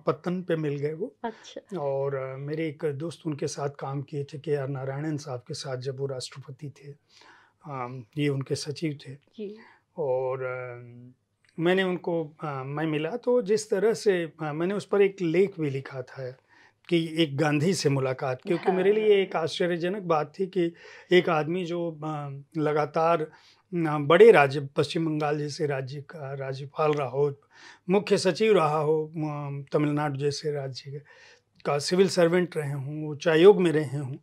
Speaker 1: पत्तन पे मिल गए वो अच्छा। और मेरे एक दोस्त उनके साथ काम किए थे के आर नारायणन साहब के साथ जब वो राष्ट्रपति थे आ, ये उनके सचिव थे जी। और मैंने उनको मैं मिला तो जिस तरह से मैंने उस पर एक लेख भी लिखा था कि एक गांधी से मुलाकात क्योंकि मेरे लिए एक आश्चर्यजनक बात थी कि एक आदमी जो लगातार बड़े राज्य पश्चिम बंगाल जैसे राज्य का राज्यपाल रहा हो मुख्य सचिव रहा हो तमिलनाडु जैसे राज्य का सिविल सर्वेंट रहे हों उच्चायोग में रहे हों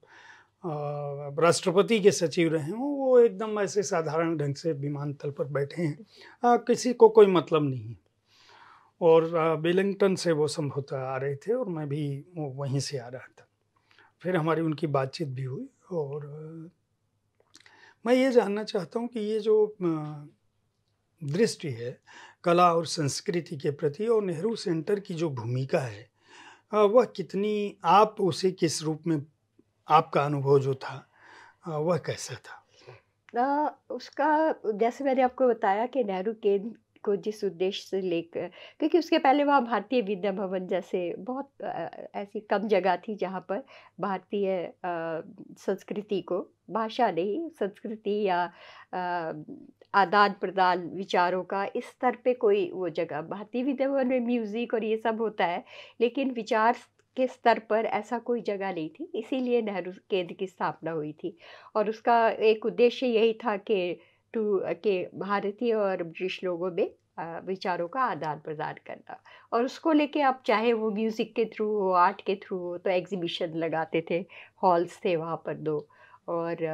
Speaker 1: राष्ट्रपति के सचिव रहे हों वो एकदम ऐसे साधारण ढंग से विमानतल पर बैठे हैं आ, किसी को कोई मतलब नहीं और वेलिंगटन से वो संभवतः आ रहे थे और मैं भी वहीं से आ रहा था फिर हमारी उनकी बातचीत भी हुई और मैं ये जानना चाहता हूँ कि ये जो दृष्टि है कला और संस्कृति के प्रति और नेहरू सेंटर की जो भूमिका है वह कितनी आप उसे किस रूप में आपका अनुभव जो था वह कैसा था
Speaker 2: आ, उसका जैसे मैंने आपको बताया कि नेहरू केंद्र को जिस उद्देश्य से लेकर क्योंकि उसके पहले वहाँ भारतीय विद्या भवन जैसे बहुत ऐसी कम जगह थी जहाँ पर भारतीय संस्कृति को भाषा नहीं संस्कृति या आदान प्रदान विचारों का इस स्तर पे कोई वो जगह भारतीय विद्या भवन में म्यूज़िक और ये सब होता है लेकिन विचार के स्तर पर ऐसा कोई जगह नहीं थी इसीलिए नेहरू केंद्र की स्थापना हुई थी और उसका एक उद्देश्य यही था कि टू के भारतीय और ब्रिटिश लोगों में विचारों का आदान प्रदान करना और उसको लेके आप चाहे वो म्यूज़िक के थ्रू हो आर्ट के थ्रू हो तो एग्जीबिशन लगाते थे हॉल्स थे वहाँ पर दो और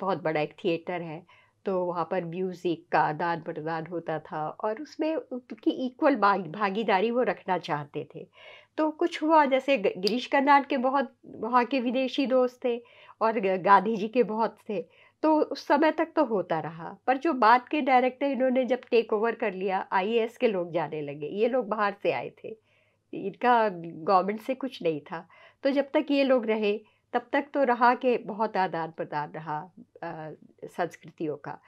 Speaker 2: बहुत बड़ा एक थिएटर है तो वहाँ पर म्यूज़िक का आदान प्रदान होता था और उसमें उनकी इक्वल भागीदारी वो रखना चाहते थे तो कुछ हुआ जैसे गिरीश कर्नाड के बहुत वहाँ के विदेशी दोस्त थे और गांधी जी के बहुत थे तो उस समय तक तो होता रहा पर जो बाद के डायरेक्टर इन्होंने जब टेक ओवर कर लिया आईएएस के लोग जाने लगे ये लोग बाहर से आए थे इनका गवर्नमेंट से कुछ नहीं था तो जब तक ये लोग रहे तब तक तो रहा कि बहुत आदान प्रदान रहा संस्कृतियों का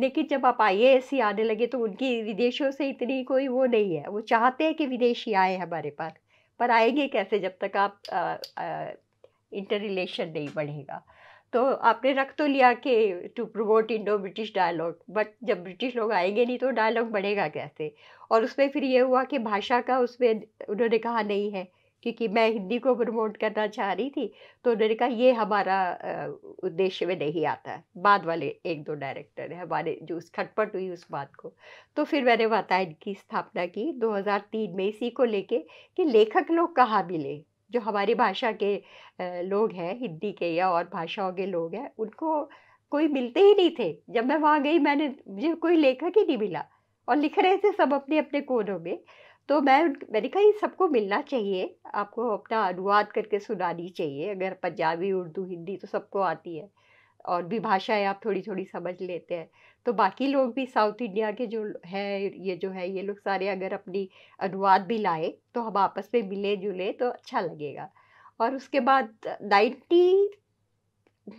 Speaker 2: लेकिन जब आप आई एस ही आने लगे तो उनकी विदेशों से इतनी कोई वो नहीं है वो चाहते हैं कि विदेशी आए हमारे पास पर आएंगे कैसे जब तक आप इंटर रिलेशन नहीं बढ़ेगा तो आपने रख तो लिया कि to promote Indo British dialogue but जब ब्रिटिश लोग आएंगे नहीं तो डायलॉग बढ़ेगा कैसे और उसमें फिर ये हुआ कि भाषा का उसमें उन्होंने कहा नहीं है क्योंकि मैं हिंदी को प्रमोट करना चाह रही थी तो उन्होंने कहा ये हमारा उद्देश्य में नहीं आता है बाद वाले एक दो डायरेक्टर हैं हमारे जो उस खटपट हुई उस बात को तो फिर मैंने वातायन की स्थापना की 2003 में इसी को लेके कि लेखक लोग कहाँ मिले जो हमारी भाषा के लोग हैं हिंदी के या और भाषाओं के लोग हैं उनको कोई मिलते ही नहीं थे जब मैं वहाँ गई मैंने मुझे कोई लेखक ही नहीं मिला और लिख रहे थे सब अपने अपने कोनों में तो मैं मैंने कहा ये सबको मिलना चाहिए आपको अपना अनुवाद करके सुनानी चाहिए अगर पंजाबी उर्दू हिंदी तो सबको आती है और भी भाषाएं आप थोड़ी थोड़ी समझ लेते हैं तो बाकी लोग भी साउथ इंडिया के जो है ये जो है ये लोग सारे अगर अपनी अनुवाद भी लाए तो हम आपस में मिले जुले तो अच्छा लगेगा और उसके बाद नाइन्टी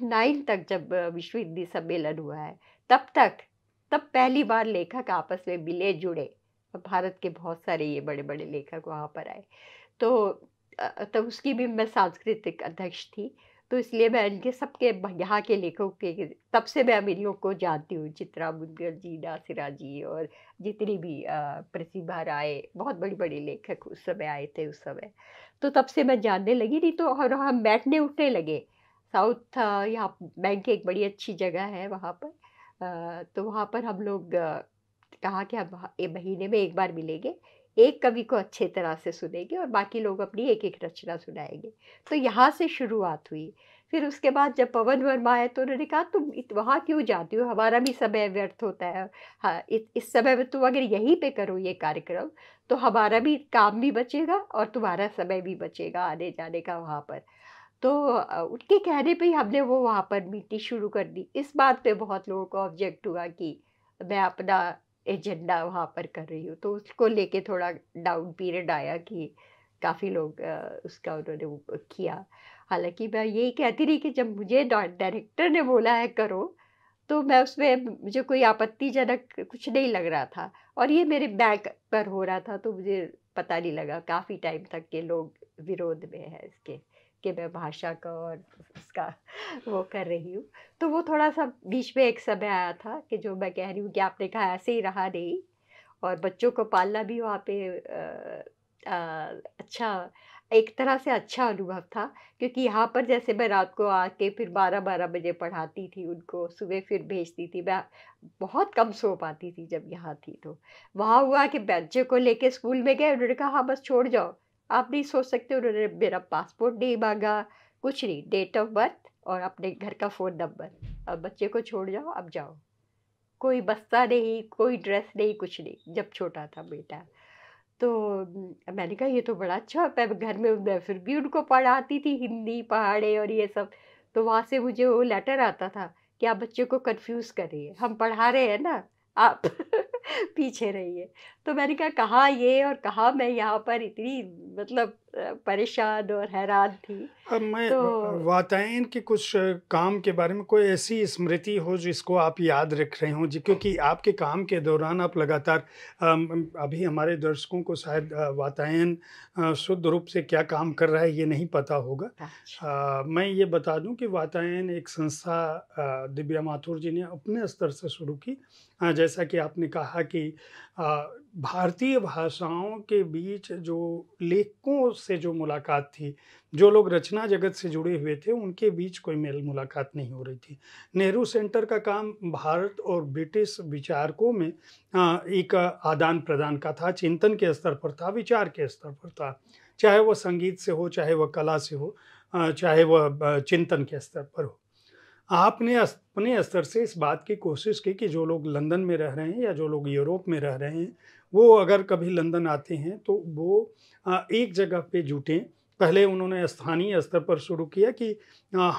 Speaker 2: नाइन तक जब विश्व हिंदी सम्मेलन हुआ है तब तक तब पहली बार लेखक आपस में मिले जुड़े भारत के बहुत सारे ये बड़े बड़े लेखक वहाँ पर आए तो तब तो उसकी भी मैं सांस्कृतिक अध्यक्ष थी तो इसलिए मैं इनके सबके यहाँ के लेखकों के तब से मैं अमीरियों लोग को जानती हूँ चित्रा बुंदकर जी नासिरा जी और जितनी भी प्रतिभा राय बहुत बड़ी बड़ी लेखक उस समय आए थे उस समय तो तब से मैं जानने लगी नहीं तो और हम बैठने उठने लगे साउथ यहाँ बैंक एक बड़ी अच्छी जगह है वहाँ पर तो वहाँ पर हम लोग कहा कि हम महीने में एक बार मिलेंगे एक कवि को अच्छे तरह से सुनेंगे और बाकी लोग अपनी एक एक रचना सुनाएंगे तो यहाँ से शुरुआत हुई फिर उसके बाद जब पवन वर्मा आए तो उन्होंने कहा तुम वहाँ क्यों जाती हो हमारा भी समय व्यर्थ होता है हाँ इस समय में तुम अगर यहीं पे करो ये कार्यक्रम तो हमारा भी काम भी बचेगा और तुम्हारा समय भी बचेगा आने जाने का वहाँ पर तो उनके कहने पर ही हमने वो वहाँ पर मीटिंग शुरू कर दी इस बात पर बहुत लोगों को ऑब्जेक्ट हुआ कि मैं अपना एजेंडा वहाँ पर कर रही हूँ तो उसको लेके थोड़ा डाउन पीरियड आया कि काफ़ी लोग उसका उन्होंने किया हालांकि मैं यही कहती रही कि जब मुझे डायरेक्टर ने बोला है करो तो मैं उसमें मुझे कोई आपत्तिजनक कुछ नहीं लग रहा था और ये मेरे बैक पर हो रहा था तो मुझे पता नहीं लगा काफ़ी टाइम तक के लोग विरोध में है इसके कि मैं भाषा का और उसका वो कर रही हूँ तो वो थोड़ा सा बीच में एक समय आया था कि जो मैं कह रही हूँ कि आपने कहा ऐसे ही रहा नहीं और बच्चों को पालना भी वहाँ पे आ, आ, अच्छा एक तरह से अच्छा अनुभव था क्योंकि यहाँ पर जैसे मैं रात को आके फिर बारह बारह बजे पढ़ाती थी उनको सुबह फिर भेजती थी मैं बहुत कम सो पाती थी जब यहाँ थी तो वहाँ हुआ कि बच्चे को लेके स्कूल में गए उन्होंने कहा हाँ बस छोड़ जाओ आप नहीं सोच सकते उन्होंने मेरा पासपोर्ट नहीं मांगा कुछ नहीं डेट ऑफ बर्थ और अपने घर का फ़ोन नंबर अब बच्चे को छोड़ जाओ अब जाओ कोई बस्ता नहीं कोई ड्रेस नहीं कुछ नहीं जब छोटा था बेटा तो मैंने कहा ये तो बड़ा अच्छा मैं घर में मैं फिर भी उनको पढ़ाती थी हिंदी पहाड़े और ये सब तो वहाँ से मुझे वो लेटर आता था कि आप बच्चे को कन्फ्यूज़ करिए हम पढ़ा रहे हैं ना आप [LAUGHS] [LAUGHS] पीछे रही है तो मैंने कहा कहाँ ये और कहाँ मैं यहाँ पर इतनी मतलब परेशान और हैरान थी अब मैं तो,
Speaker 1: वातायन के कुछ काम के बारे में कोई ऐसी स्मृति हो जिसको आप याद रख रहे हों जी क्योंकि आपके काम के दौरान आप लगातार अभी हमारे दर्शकों को शायद वातायन शुद्ध रूप से क्या काम कर रहा है ये नहीं पता होगा आ, अच्छा। मैं ये बता दूं कि वातायन एक संस्था दिव्या माथुर जी ने अपने स्तर से शुरू की जैसा कि आपने कहा कि भारतीय भाषाओं के बीच जो लेखकों से जो मुलाकात थी जो लोग रचना जगत से जुड़े हुए थे उनके बीच कोई मेल मुलाकात नहीं हो रही थी नेहरू सेंटर का काम भारत और ब्रिटिश विचारकों में एक आदान प्रदान का था चिंतन के स्तर पर था विचार के स्तर पर था चाहे वह संगीत से हो चाहे वह कला से हो चाहे वह चिंतन के स्तर पर हो आपने अपने स्तर से इस बात की कोशिश की कि जो लोग लंदन में रह रहे हैं या जो लोग यूरोप में रह रहे हैं वो अगर कभी लंदन आते हैं तो वो एक जगह पे जुटें पहले उन्होंने स्थानीय स्तर पर शुरू किया कि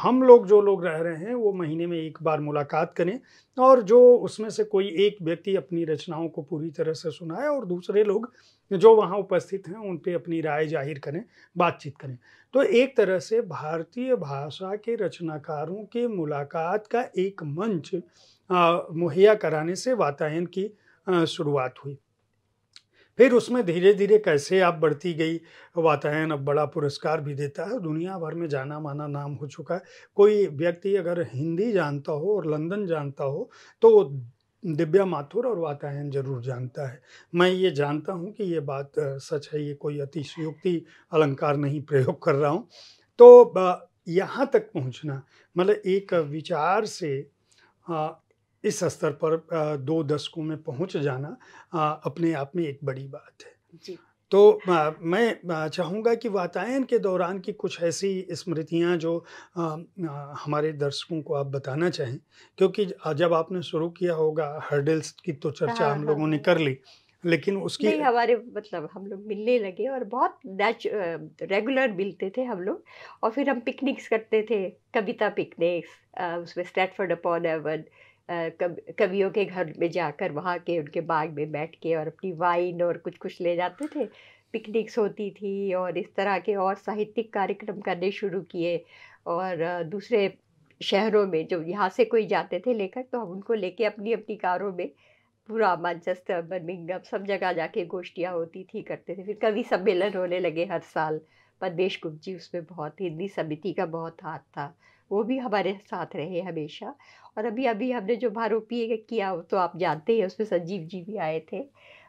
Speaker 1: हम लोग जो लोग रह रहे हैं वो महीने में एक बार मुलाकात करें और जो उसमें से कोई एक व्यक्ति अपनी रचनाओं को पूरी तरह से सुनाए और दूसरे लोग जो वहाँ उपस्थित हैं उन पर अपनी राय जाहिर करें बातचीत करें तो एक तरह से भारतीय भाषा के रचनाकारों के मुलाकात का एक मंच मुहैया कराने से वातायन की शुरुआत हुई फिर उसमें धीरे धीरे कैसे आप बढ़ती गई वातायन अब बड़ा पुरस्कार भी देता है दुनिया भर में जाना माना नाम हो चुका है कोई व्यक्ति अगर हिंदी जानता हो और लंदन जानता हो तो दिव्या माथुर और वातायन जरूर जानता है मैं ये जानता हूँ कि ये बात सच है ये कोई अतिशयोक्ति अलंकार नहीं प्रयोग कर रहा हूँ तो यहाँ तक पहुँचना मतलब एक विचार से हाँ, इस स्तर पर दो दशकों में पहुंच जाना अपने आप में एक बड़ी बात है जी। तो मैं चाहूँगा कि वातायन के दौरान की कुछ ऐसी स्मृतियाँ जो हमारे दर्शकों को आप बताना चाहें क्योंकि जब आपने शुरू किया होगा हर्डल्स की तो चर्चा हाँ, हम हाँ। लोगों ने कर ली लेकिन उसकी नहीं
Speaker 2: हमारे मतलब हम लोग मिलने लगे और बहुत नेच रेगुलर मिलते थे हम लोग और फिर हम पिकनिक्स करते थे कविता पिकनिक्स उसमें स्टैटफर्ड अपॉन एवन कवियों के घर में जाकर वहाँ के उनके बाग में बैठ के और अपनी वाइन और कुछ कुछ ले जाते थे पिकनिक्स होती थी और इस तरह के और साहित्यिक कार्यक्रम करने शुरू किए और दूसरे शहरों में जो यहाँ से कोई जाते थे लेखक तो हम उनको लेके अपनी अपनी कारों में पूरा मानचेस्टर बर्मिंगम सब जगह जाके गोष्ठियाँ होती थी करते थे फिर कवि सम्मेलन होने लगे हर साल परमेश गुप्त जी उसमें बहुत हिंदी समिति का बहुत हाथ था वो भी हमारे साथ रहे हमेशा और अभी अभी हमने जो भारोपीय किया तो आप जानते हैं उसमें संजीव जी भी आए थे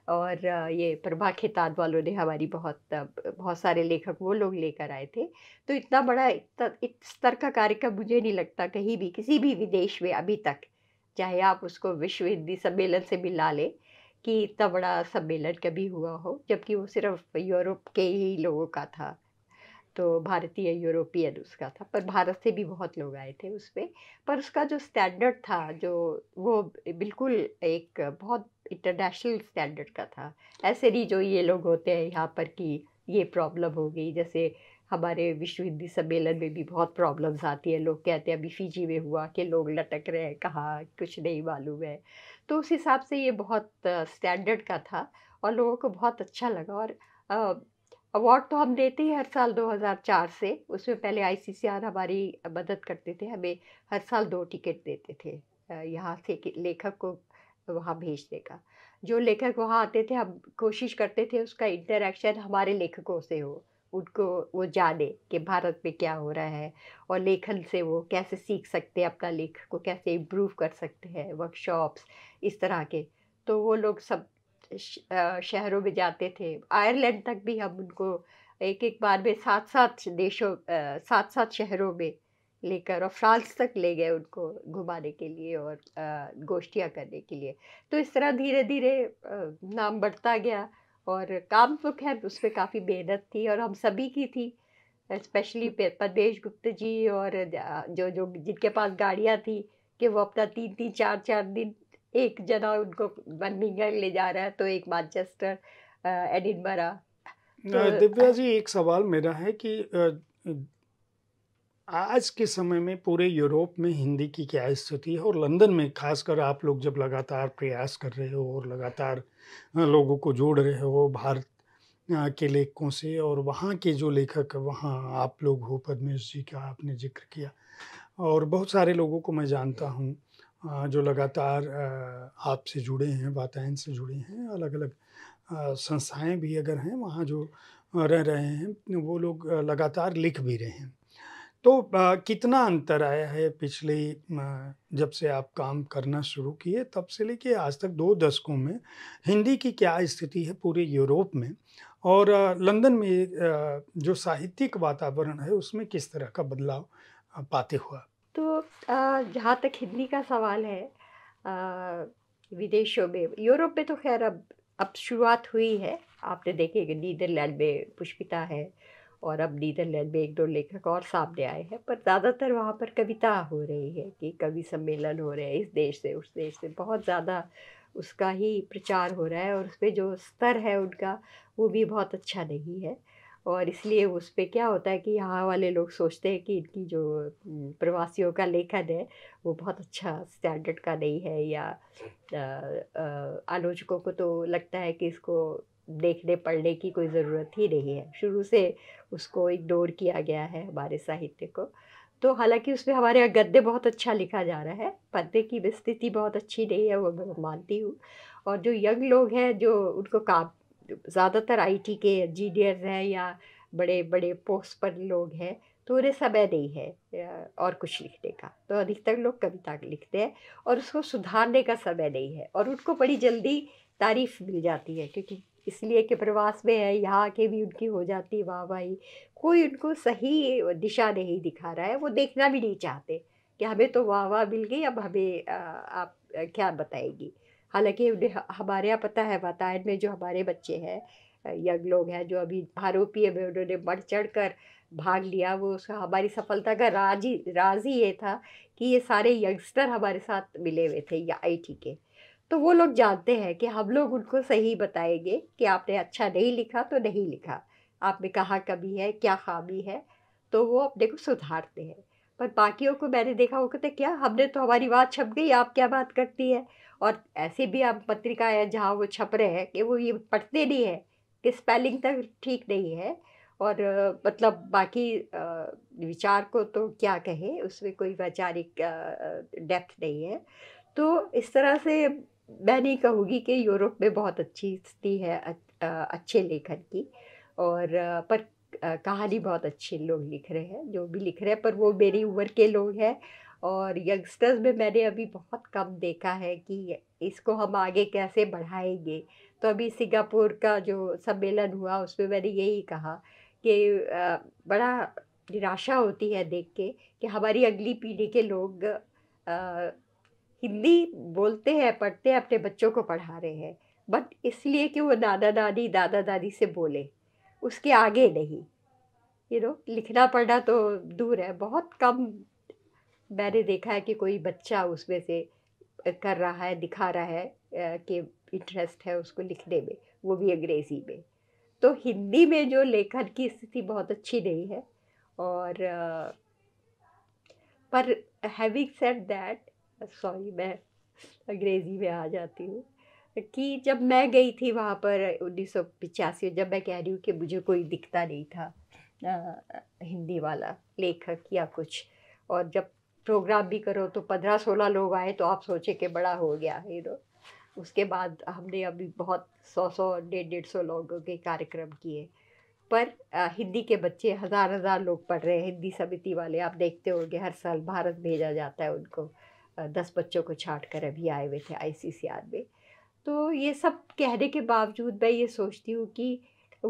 Speaker 2: और ये प्रभा खेतान वालों ने हमारी बहुत बहुत सारे लेखक वो लोग लेकर आए थे तो इतना बड़ा इतना स्तर का कार्यक्रम मुझे नहीं लगता कहीं भी किसी भी विदेश में अभी तक चाहे आप उसको विश्व हिंदी सम्मेलन से मिला लें कि इतना बड़ा सम्मेलन कभी हुआ हो जबकि वो सिर्फ यूरोप के ही लोगों का था तो भारतीय यूरोपियन उसका था पर भारत से भी बहुत लोग आए थे उस पर उसका जो स्टैंडर्ड था जो वो बिल्कुल एक बहुत इंटरनेशनल स्टैंडर्ड का था ऐसे नहीं जो ये लोग होते हैं यहाँ पर कि ये प्रॉब्लम हो गई जैसे हमारे विश्व हिंदी सम्मेलन में भी बहुत प्रॉब्लम्स आती है लोग कहते हैं अभी फीजी में हुआ कि लोग लटक रहे हैं कहाँ कुछ नहीं मालूम है तो उस हिसाब से ये बहुत स्टैंडर्ड का था और लोगों को बहुत अच्छा लगा और अवार्ड तो हम देते ही हर साल 2004 से उसमें पहले आई हमारी मदद करते थे हमें हर साल दो टिकट देते थे यहाँ से लेखक को वहाँ भेजने का जो लेखक वहाँ आते थे हम कोशिश करते थे उसका इंटरेक्शन हमारे लेखकों से हो उनको वो जाने कि भारत में क्या हो रहा है और लेखन से वो कैसे सीख सकते हैं अपना लेख को कैसे इम्प्रूव कर सकते हैं वर्कशॉप्स इस तरह के तो वो लोग सब शहरों में जाते थे आयरलैंड तक भी हम उनको एक एक बार में सात सात देशों सात सात शहरों में लेकर और फ्रांस तक ले गए उनको घुमाने के लिए और गोष्ठियाँ करने के लिए तो इस तरह धीरे धीरे नाम बढ़ता गया और काम तो खैर उस पर काफ़ी मेहनत थी और हम सभी की थी स्पेशली पदेश गुप्त जी और जो जो जिनके पास गाड़ियाँ थी कि वो अपना तीन तीन चार चार दिन एक जना उनको बर्मिंगम ले जा रहा है तो एक मानचेस्टर एडिनबरा तो, दिव्या जी
Speaker 1: एक सवाल मेरा है कि आज के समय में पूरे यूरोप में हिंदी की क्या स्थिति है और लंदन में खासकर आप लोग जब लगातार प्रयास कर रहे हो और लगातार लोगों को जोड़ रहे हो भारत के लेखकों से और वहाँ के जो लेखक वहाँ आप लोग हो पद्मेश जी का आपने जिक्र किया और बहुत सारे लोगों को मैं जानता हूँ जो लगातार आपसे जुड़े हैं वातायन से जुड़े हैं अलग अलग संस्थाएं भी अगर हैं वहाँ जो रह रहे हैं वो लोग लगातार लिख भी रहे हैं तो कितना अंतर आया है पिछले जब से आप काम करना शुरू किए तब से लेके आज तक दो दशकों में हिंदी की क्या स्थिति है पूरे यूरोप में और लंदन में जो साहित्यिक वातावरण है उसमें किस तरह का बदलाव पाते हुआ
Speaker 2: तो जहाँ तक हिंदी का सवाल है विदेशों में यूरोप में तो खैर अब अब शुरुआत हुई है आपने देखेंगे नीदरलैंड में पुष्पिता है और अब नीदरलैंड में एक दो लेखक और सामने आए हैं पर ज़्यादातर वहाँ पर कविता हो रही है कि कवि सम्मेलन हो रहे हैं इस देश से उस देश से बहुत ज़्यादा उसका ही प्रचार हो रहा है और उसमें जो स्तर है उनका वो भी बहुत अच्छा नहीं है और इसलिए उस पर क्या होता है कि यहाँ वाले लोग सोचते हैं कि इनकी जो प्रवासियों का लेखन है वो बहुत अच्छा स्टैंडर्ड का नहीं है या आलोचकों को तो लगता है कि इसको देखने पढ़ने की कोई ज़रूरत ही नहीं है शुरू से उसको इग्नोर किया गया है हमारे साहित्य को तो हालांकि उसमें हमारे यहाँ गद्य बहुत अच्छा लिखा जा रहा है पद्य की स्थिति बहुत अच्छी नहीं है वो मैं मानती हूँ और जो यंग लोग हैं जो उनको काम ज़्यादातर आईटी के इंजीनियर हैं या बड़े बड़े पोस्ट पर लोग हैं तो उन्हें समय नहीं है और कुछ लिखने का तो अधिकतर लोग कविता लिखते हैं और उसको सुधारने का समय नहीं है और उनको बड़ी जल्दी तारीफ मिल जाती है क्योंकि इसलिए कि प्रवास में है यहाँ के भी उनकी हो जाती वाह भाई कोई उनको सही दिशा नहीं दिखा रहा है वो देखना भी नहीं चाहते कि हमें तो वाह वाह मिल गई अब हमें आ, आप क्या बताएगी हालांकि हमारे यहाँ पता है वातायन में जो हमारे बच्चे हैं यंग लोग हैं जो अभी आरोपी है उन्होंने बढ़ चढ़ कर भाग लिया वो उसका हमारी सफलता का राज ही राज ही ये था कि ये सारे यंगस्टर हमारे साथ मिले हुए थे या आईटी के तो वो लोग जानते हैं कि हम लोग उनको सही बताएंगे कि आपने अच्छा नहीं लिखा तो नहीं लिखा आपने कहा कभी है क्या खामी है तो वो अपने को सुधारते हैं पर बाकियों को मैंने देखा वो कहते क्या हमने तो हमारी बात छप गई आप क्या बात करती है और ऐसे भी आप पत्रिका है जहाँ वो छप रहे हैं कि वो ये पढ़ते नहीं है कि स्पेलिंग तक ठीक नहीं है और मतलब बाकी विचार को तो क्या कहे उसमें कोई वैचारिक डेप्थ नहीं है तो इस तरह से मैं नहीं कहूँगी कि यूरोप में बहुत अच्छी स्थिति है अच्छे लेखन की और पर कहानी बहुत अच्छे लोग लिख रहे हैं जो भी लिख रहे हैं पर वो मेरी उम्र के लोग हैं और यंगस्टर्स में मैंने अभी बहुत कम देखा है कि इसको हम आगे कैसे बढ़ाएंगे तो अभी सिंगापुर का जो सम्मेलन हुआ उसमें मैंने यही कहा कि बड़ा निराशा होती है देख के कि हमारी अगली पीढ़ी के लोग हिंदी बोलते हैं पढ़ते हैं अपने बच्चों को पढ़ा रहे हैं बट इसलिए कि वो दादा दादी दादा दादी से बोले उसके आगे नहीं यू you नो know, लिखना पढ़ना तो दूर है बहुत कम मैंने देखा है कि कोई बच्चा उसमें से कर रहा है दिखा रहा है कि इंटरेस्ट है उसको लिखने में वो भी अंग्रेज़ी में तो हिंदी में जो लेखन की स्थिति बहुत अच्छी नहीं है और पर हैविंग सेड दैट सॉरी मैं अंग्रेज़ी में आ जाती हूँ कि जब मैं गई थी वहाँ पर उन्नीस सौ पिचासी जब मैं कह रही हूँ कि मुझे कोई दिखता नहीं था आ, हिंदी वाला लेखक या कुछ और जब प्रोग्राम भी करो तो पंद्रह सोलह लोग आए तो आप सोचे कि बड़ा हो गया हीरो उसके बाद हमने अभी बहुत सौ सौ डेढ़ डेढ़ सौ लोगों के कार्यक्रम किए पर आ, हिंदी के बच्चे हज़ार हज़ार लोग पढ़ रहे हैं हिंदी समिति वाले आप देखते होंगे हर साल भारत भेजा जाता है उनको दस बच्चों को छाट कर अभी आए हुए थे आर में तो ये सब कहने के बावजूद मैं ये सोचती हूँ कि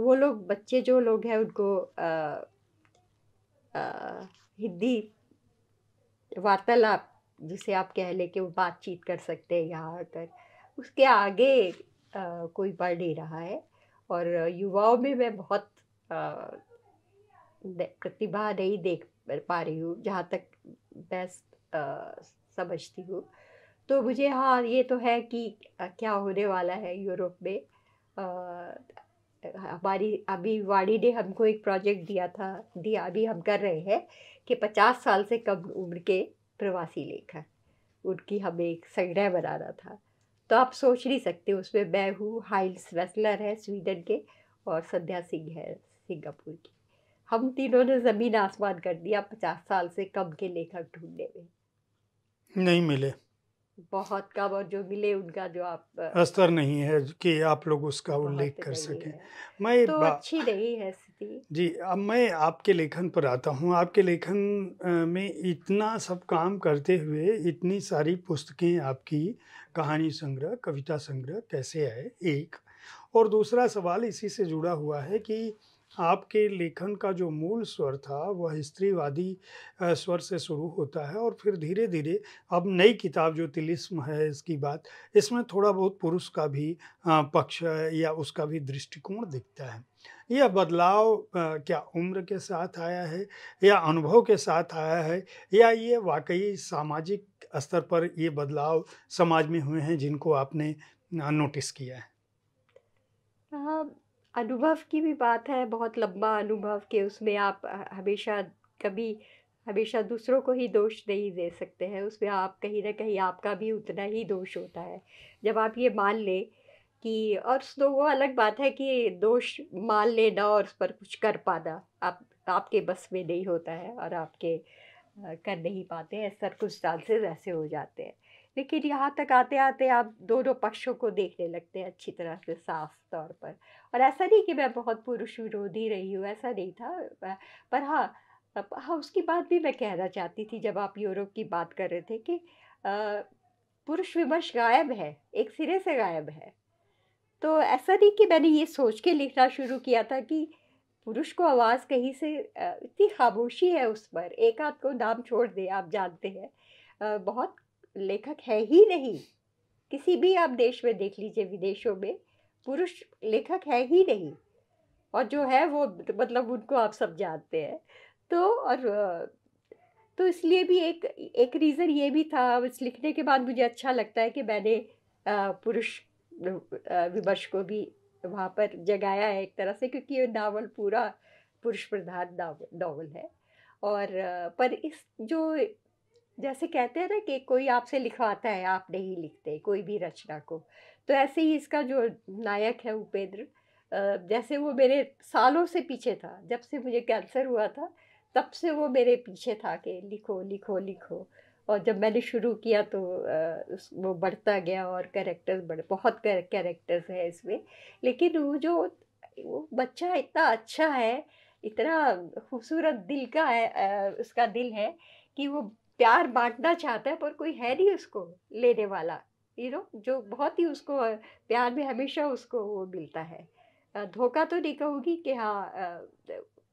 Speaker 2: वो लोग बच्चे जो लोग हैं उनको आ, हिंदी वार्तालाप जिसे आप कह लें कि वो बातचीत कर सकते हैं यहाँ आकर उसके आगे आ, कोई बढ़ नहीं रहा है और युवाओं में मैं बहुत प्रतिभा नहीं देख पा रही हूँ जहाँ तक बेस्ट समझती हूँ तो मुझे हाँ ये तो है कि क्या होने वाला है यूरोप में आ, हमारी अभी वाणी ने हमको एक प्रोजेक्ट दिया था दिया अभी हम कर रहे हैं के पचास साल से कम उम्र के प्रवासी लेखक उनकी हमें एक संग्रह रहा था तो आप सोच नहीं सकते उसमें मैं हूँ हाइल्स रेसलर है स्वीडन के और संध्या सिंह है सिंगापुर की हम तीनों ने ज़मीन आसमान कर दिया पचास साल से कम के लेखक ढूंढने में नहीं मिले बहुत कम और जो मिले उनका जो आप
Speaker 1: स्तर नहीं है कि आप लोग उसका उल्लेख कर सकें मैं तो अच्छी
Speaker 2: नहीं है सकती
Speaker 1: जी अब मैं आपके लेखन पर आता हूँ आपके लेखन में इतना सब काम करते हुए इतनी सारी पुस्तकें आपकी कहानी संग्रह कविता संग्रह कैसे आए एक और दूसरा सवाल इसी से जुड़ा हुआ है कि आपके लेखन का जो मूल स्वर था वह स्त्रीवादी स्वर से शुरू होता है और फिर धीरे धीरे अब नई किताब जो तिलिस्म है इसकी बात इसमें थोड़ा बहुत पुरुष का भी पक्ष या उसका भी दृष्टिकोण दिखता है यह बदलाव क्या उम्र के साथ आया है या अनुभव के साथ आया है या ये वाकई सामाजिक स्तर पर ये बदलाव समाज में हुए हैं जिनको आपने नोटिस किया है
Speaker 2: अनुभव की भी बात है बहुत लंबा अनुभव के उसमें आप हमेशा कभी हमेशा दूसरों को ही दोष नहीं दे सकते हैं उसमें आप कहीं ना कहीं आपका भी उतना ही दोष होता है जब आप ये मान लें कि और तो वो अलग बात है कि दोष मान लेना और उस पर कुछ कर पाना आप आपके बस में नहीं होता है और आपके कर नहीं पाते हैं सर्कमस्टांसेस ऐसे हो जाते हैं लेकिन यहाँ तक आते आते आप दोनों पक्षों को देखने लगते हैं अच्छी तरह से साफ तौर पर और ऐसा नहीं कि मैं बहुत पुरुष विरोधी रही हूँ ऐसा नहीं था पर हाँ हाँ उसकी बात भी मैं कहना चाहती थी जब आप यूरोप की बात कर रहे थे कि पुरुष विमर्श गायब है एक सिरे से गायब है तो ऐसा नहीं कि मैंने ये सोच के लिखना शुरू किया था कि पुरुष को आवाज़ कहीं से इतनी खामोशी है उस पर एक आध को नाम छोड़ दे आप जानते हैं बहुत लेखक है ही नहीं किसी भी आप देश में देख लीजिए विदेशों में पुरुष लेखक है ही नहीं और जो है वो मतलब उनको आप सब जानते हैं तो और तो इसलिए भी एक एक रीज़न ये भी था इस लिखने के बाद मुझे अच्छा लगता है कि मैंने पुरुष विमर्श को भी वहाँ पर जगाया है एक तरह से क्योंकि ये नावल पूरा पुरुष प्रधान नावल है और पर इस जो जैसे कहते हैं ना कि कोई आपसे लिखवाता है आप नहीं लिखते कोई भी रचना को तो ऐसे ही इसका जो नायक है उपेंद्र जैसे वो मेरे सालों से पीछे था जब से मुझे कैंसर हुआ था तब से वो मेरे पीछे था कि लिखो लिखो लिखो और जब मैंने शुरू किया तो वो बढ़ता गया और कैरेक्टर्स बढ़ बहुत कैरेक्टर्स है इसमें लेकिन वो जो वो बच्चा इतना अच्छा है इतना खूबसूरत दिल का है उसका दिल है कि वो प्यार बांटना चाहता है पर कोई है नहीं उसको लेने वाला यू नो जो बहुत ही उसको प्यार में हमेशा उसको वो मिलता है धोखा तो नहीं कहूँगी कि हाँ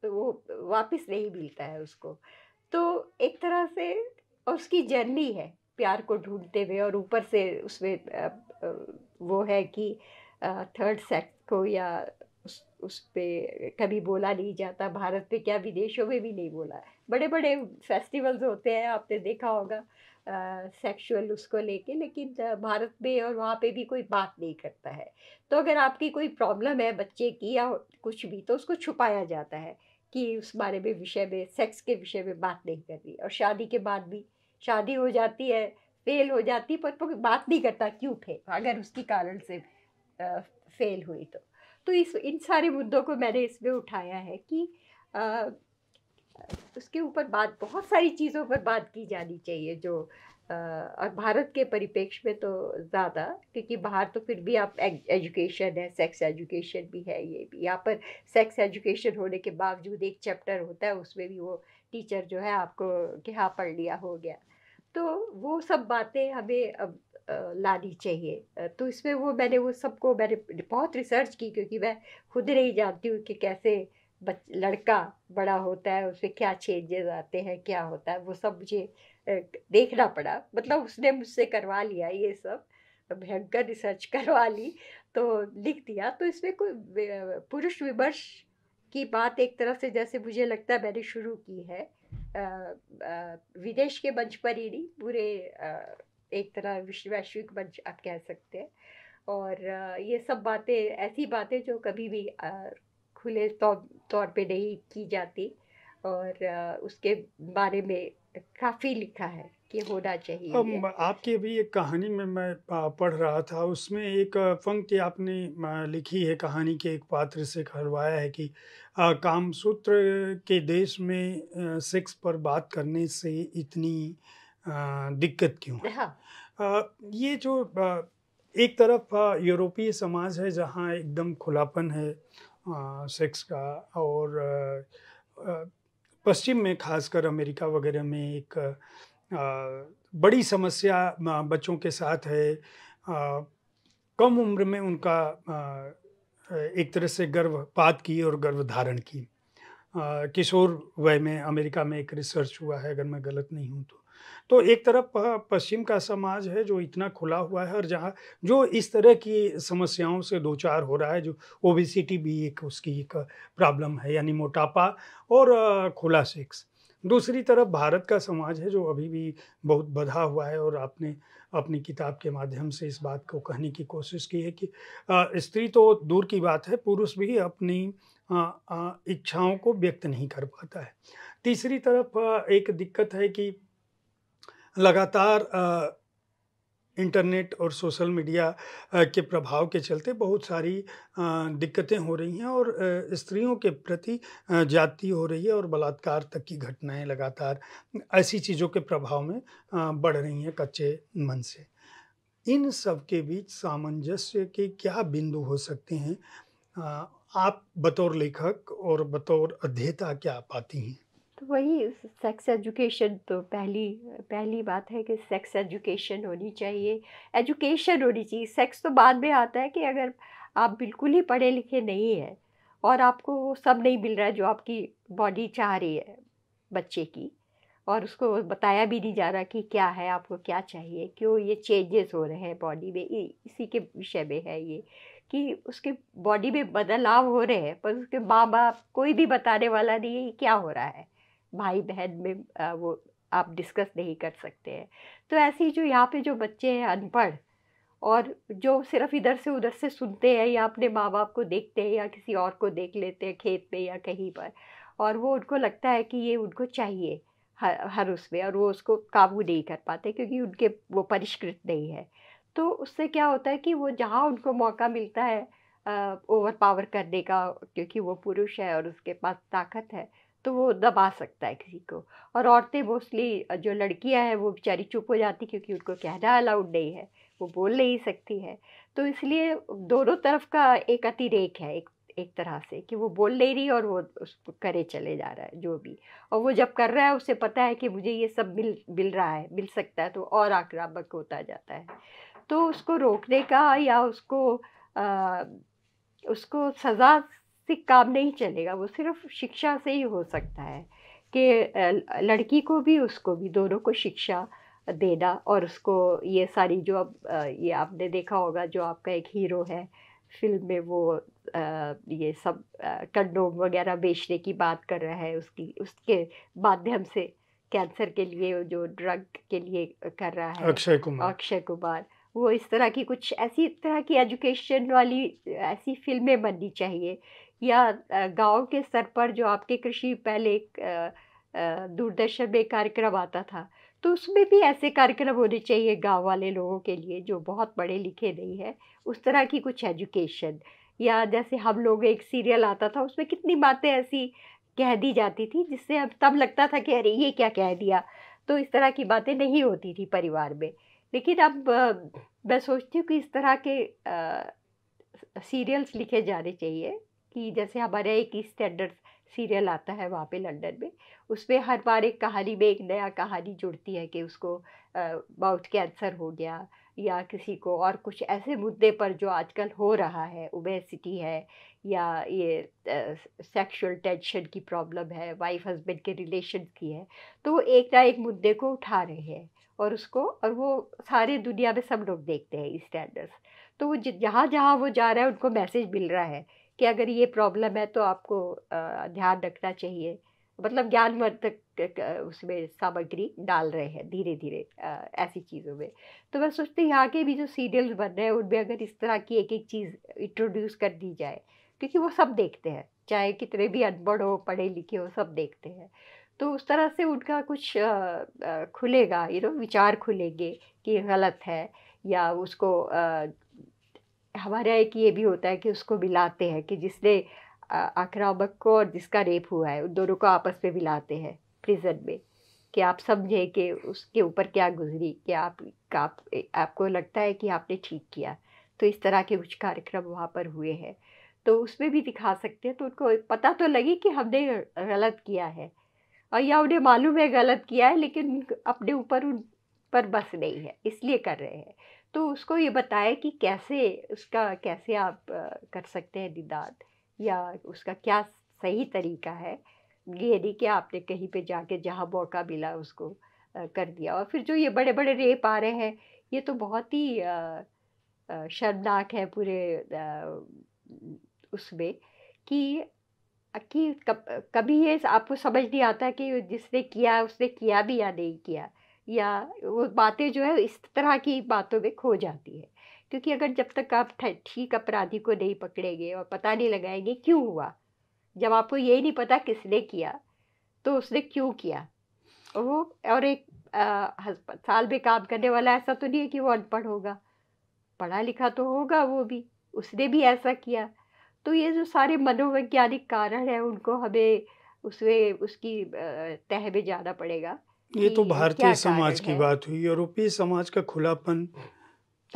Speaker 2: वो वापस नहीं मिलता है उसको तो एक तरह से और उसकी जर्नी है प्यार को ढूंढते हुए और ऊपर से उसमें वो है कि थर्ड सेक्स को या उस उस पर कभी बोला नहीं जाता भारत पे क्या विदेशों में भी नहीं बोला बड़े बड़े फेस्टिवल्स होते हैं आपने देखा होगा सेक्सुअल उसको लेके लेकिन भारत में और वहाँ पे भी कोई बात नहीं करता है तो अगर आपकी कोई प्रॉब्लम है बच्चे की या कुछ भी तो उसको छुपाया जाता है कि उस बारे में विषय में सेक्स के विषय में बात नहीं कर रही और शादी के बाद भी शादी हो जाती है फेल हो जाती पर बात नहीं करता क्यों फेल अगर उसकी कारण से फेल हुई तो तो इस इन सारे मुद्दों को मैंने इसमें उठाया है कि आ, उसके ऊपर बात बहुत सारी चीज़ों पर बात की जानी चाहिए जो आ, और भारत के परिपेक्ष में तो ज़्यादा क्योंकि बाहर तो फिर भी आप एजुकेशन है सेक्स एजुकेशन भी है ये भी यहाँ पर सेक्स एजुकेशन होने के बावजूद एक चैप्टर होता है उसमें भी वो टीचर जो है आपको क्या हाँ, पढ़ लिया हो गया तो वो सब बातें हमें अब लानी चाहिए तो इसमें वो मैंने वो सबको मैंने बहुत रिसर्च की क्योंकि मैं खुद नहीं जानती हूँ कि कैसे बच लड़का बड़ा होता है उसमें क्या चेंजेस आते हैं क्या होता है वो सब मुझे देखना पड़ा मतलब उसने मुझसे करवा लिया ये सब भयंकर रिसर्च [LAUGHS] करवा ली तो लिख दिया तो इसमें कोई पुरुष विमर्श की बात एक तरफ से जैसे मुझे लगता है मैंने शुरू की है विदेश के मंच पर ही नहीं पूरे एक तरह विश्व वैश्विक मंच आप कह सकते हैं और ये सब बातें ऐसी बातें जो कभी भी खुले तौर तौर पे नहीं की जाती और उसके बारे में काफ़ी लिखा है ये होना चाहिए अब
Speaker 1: आपकी अभी एक कहानी में मैं पढ़ रहा था उसमें एक पंक्ति आपने लिखी है कहानी के एक पात्र से करवाया है कि कामसूत्र के देश में सेक्स पर बात करने से इतनी दिक्कत क्यों है हाँ। ये जो एक तरफ यूरोपीय समाज है जहाँ एकदम खुलापन है सेक्स का और पश्चिम में खासकर अमेरिका वगैरह में एक बड़ी समस्या बच्चों के साथ है कम उम्र में उनका एक तरह से गर्भपात की और गर्भधारण की किशोर वय में अमेरिका में एक रिसर्च हुआ है अगर मैं गलत नहीं हूँ तो तो एक तरफ पश्चिम का समाज है जो इतना खुला हुआ है और जहाँ जो इस तरह की समस्याओं से दो चार हो रहा है जो ओबेसिटी भी एक उसकी एक प्रॉब्लम है यानी मोटापा और खुला सेक्स दूसरी तरफ भारत का समाज है जो अभी भी बहुत बधा हुआ है और आपने अपनी किताब के माध्यम से इस बात को कहने की कोशिश की है कि स्त्री तो दूर की बात है पुरुष भी अपनी इच्छाओं को व्यक्त नहीं कर पाता है तीसरी तरफ एक दिक्कत है कि लगातार इंटरनेट और सोशल मीडिया के प्रभाव के चलते बहुत सारी दिक्कतें हो रही हैं और स्त्रियों के प्रति जाति हो रही है और बलात्कार तक की घटनाएं लगातार ऐसी चीज़ों के प्रभाव में बढ़ रही हैं कच्चे मन से इन सब के बीच सामंजस्य के क्या बिंदु हो सकते हैं आप बतौर लेखक और बतौर अध्येता क्या पाती हैं
Speaker 2: तो वही सेक्स एजुकेशन तो पहली पहली बात है कि सेक्स एजुकेशन होनी चाहिए एजुकेशन होनी चाहिए सेक्स तो बाद में आता है कि अगर आप बिल्कुल ही पढ़े लिखे नहीं हैं और आपको वो सब नहीं मिल रहा है जो आपकी बॉडी चाह रही है बच्चे की और उसको बताया भी नहीं जा रहा कि क्या है आपको क्या चाहिए क्यों ये चेंजेस हो रहे हैं बॉडी में इसी के विषय में है ये कि उसके बॉडी में बदलाव हो रहे हैं पर उसके माँ बाप कोई भी बताने वाला नहीं है क्या हो रहा है भाई बहन में वो आप डिस्कस नहीं कर सकते हैं तो ऐसे ही जो यहाँ पे जो बच्चे हैं अनपढ़ और जो सिर्फ इधर से उधर से सुनते हैं या अपने माँ बाप को देखते हैं या किसी और को देख लेते हैं खेत में या कहीं पर और वो उनको लगता है कि ये उनको चाहिए हर हर उसमें और वो उसको काबू नहीं कर पाते क्योंकि उनके वो परिष्कृत नहीं है तो उससे क्या होता है कि वो जहाँ उनको मौका मिलता है ओवर पावर करने का क्योंकि वो पुरुष है और उसके पास ताकत है तो वो दबा सकता है किसी को और औरतें मोस्टली जो लड़कियां हैं वो बेचारी चुप हो जाती क्योंकि उनको कहना अलाउड नहीं है वो बोल नहीं सकती है तो इसलिए दोनों तरफ का एक अतिरेक है एक एक तरह से कि वो बोल नहीं रही और वो उस करे चले जा रहा है जो भी और वो जब कर रहा है उसे पता है कि मुझे ये सब मिल मिल रहा है मिल सकता है तो और आक्रामक होता जाता है तो उसको रोकने का या उसको आ, उसको सज़ा से काम नहीं चलेगा वो सिर्फ शिक्षा से ही हो सकता है कि लड़की को भी उसको भी दोनों को शिक्षा देना और उसको ये सारी जो अब ये आपने देखा होगा जो आपका एक हीरो है फिल्म में वो ये सब कंडोम वगैरह बेचने की बात कर रहा है उसकी उसके माध्यम से कैंसर के लिए जो ड्रग के लिए कर रहा है अक्षय कुमार अक्षय कुमार वो इस तरह की कुछ ऐसी तरह की एजुकेशन वाली ऐसी फिल्में बननी चाहिए या गांव के स्तर पर जो आपके कृषि पहले दूरदर्शन में कार्यक्रम आता था तो उसमें भी ऐसे कार्यक्रम होने चाहिए गांव वाले लोगों के लिए जो बहुत पढ़े लिखे नहीं है उस तरह की कुछ एजुकेशन या जैसे हम लोग एक सीरियल आता था उसमें कितनी बातें ऐसी कह दी जाती थी जिससे अब तब लगता था कि अरे ये क्या कह दिया तो इस तरह की बातें नहीं होती थी परिवार में लेकिन अब मैं सोचती हूँ कि इस तरह के सीरियल्स लिखे जाने चाहिए कि जैसे हमारे एक स्टैंडर्ड सीरियल आता है वहाँ पे लंदन में उसमें हर बार एक कहानी में एक नया कहानी जुड़ती है कि उसको माउथ कैंसर हो गया या किसी को और कुछ ऐसे मुद्दे पर जो आजकल हो रहा है ओबेसिटी है या ये सेक्सुअल टेंशन की प्रॉब्लम है वाइफ हस्बैंड के रिलेशन की है तो वो एक ना एक मुद्दे को उठा रहे हैं और उसको और वो सारे दुनिया में सब लोग देखते हैं स्टैंडर्स तो वो जहाँ जहाँ वो जा रहा है उनको मैसेज मिल रहा है कि अगर ये प्रॉब्लम है तो आपको ध्यान रखना चाहिए मतलब ज्ञानवर्धक उसमें सामग्री डाल रहे हैं धीरे धीरे ऐसी चीज़ों में तो मैं सोचती हूँ के भी जो सीरियल बन रहे हैं उनमें अगर इस तरह की एक एक चीज़ इंट्रोड्यूस कर दी जाए क्योंकि वो सब देखते हैं चाहे कितने भी अनपढ़ हो पढ़े लिखे हो सब देखते हैं तो उस तरह से उनका कुछ खुलेगा यू नो विचार खुलेंगे कि गलत है या उसको हमारा एक ये भी होता है कि उसको मिलाते हैं कि जिसने आक्रामक को और जिसका रेप हुआ है उन दोनों को आपस में मिलाते हैं प्रिजन में कि आप समझें कि उसके ऊपर क्या गुजरी कि आप, आप आपको लगता है कि आपने ठीक किया तो इस तरह के कुछ कार्यक्रम वहाँ पर हुए हैं तो उसमें भी दिखा सकते हैं तो उनको पता तो लगे कि हमने गलत किया है और या उन्हें मालूम है गलत किया है लेकिन अपने ऊपर उन पर बस नहीं है इसलिए कर रहे हैं तो उसको ये बताएं कि कैसे उसका कैसे आप कर सकते हैं दीदार या उसका क्या सही तरीका है ये नहीं कि आपने कहीं पे जाके जहाँ मौका मिला उसको कर दिया और फिर जो ये बड़े बड़े रेप आ रहे हैं ये तो बहुत ही शर्मनाक है पूरे उसमें कि कि कभी ये आपको समझ नहीं आता कि जिसने किया उसने किया भी या नहीं किया या वो बातें जो है इस तरह की बातों में खो जाती है क्योंकि अगर जब तक आप ठीक अपराधी को नहीं पकड़ेंगे और पता नहीं लगाएंगे क्यों हुआ जब आपको ये नहीं पता किसने किया तो उसने क्यों किया वो और एक साल में काम करने वाला ऐसा तो नहीं है कि वो अनपढ़ होगा पढ़ा लिखा तो होगा वो भी उसने भी ऐसा किया तो ये जो सारे मनोवैज्ञानिक कारण हैं उनको हमें उसमें उसकी तह में जाना पड़ेगा ये तो भारतीय समाज की बात
Speaker 1: हुई यूरोपीय समाज का खुलापन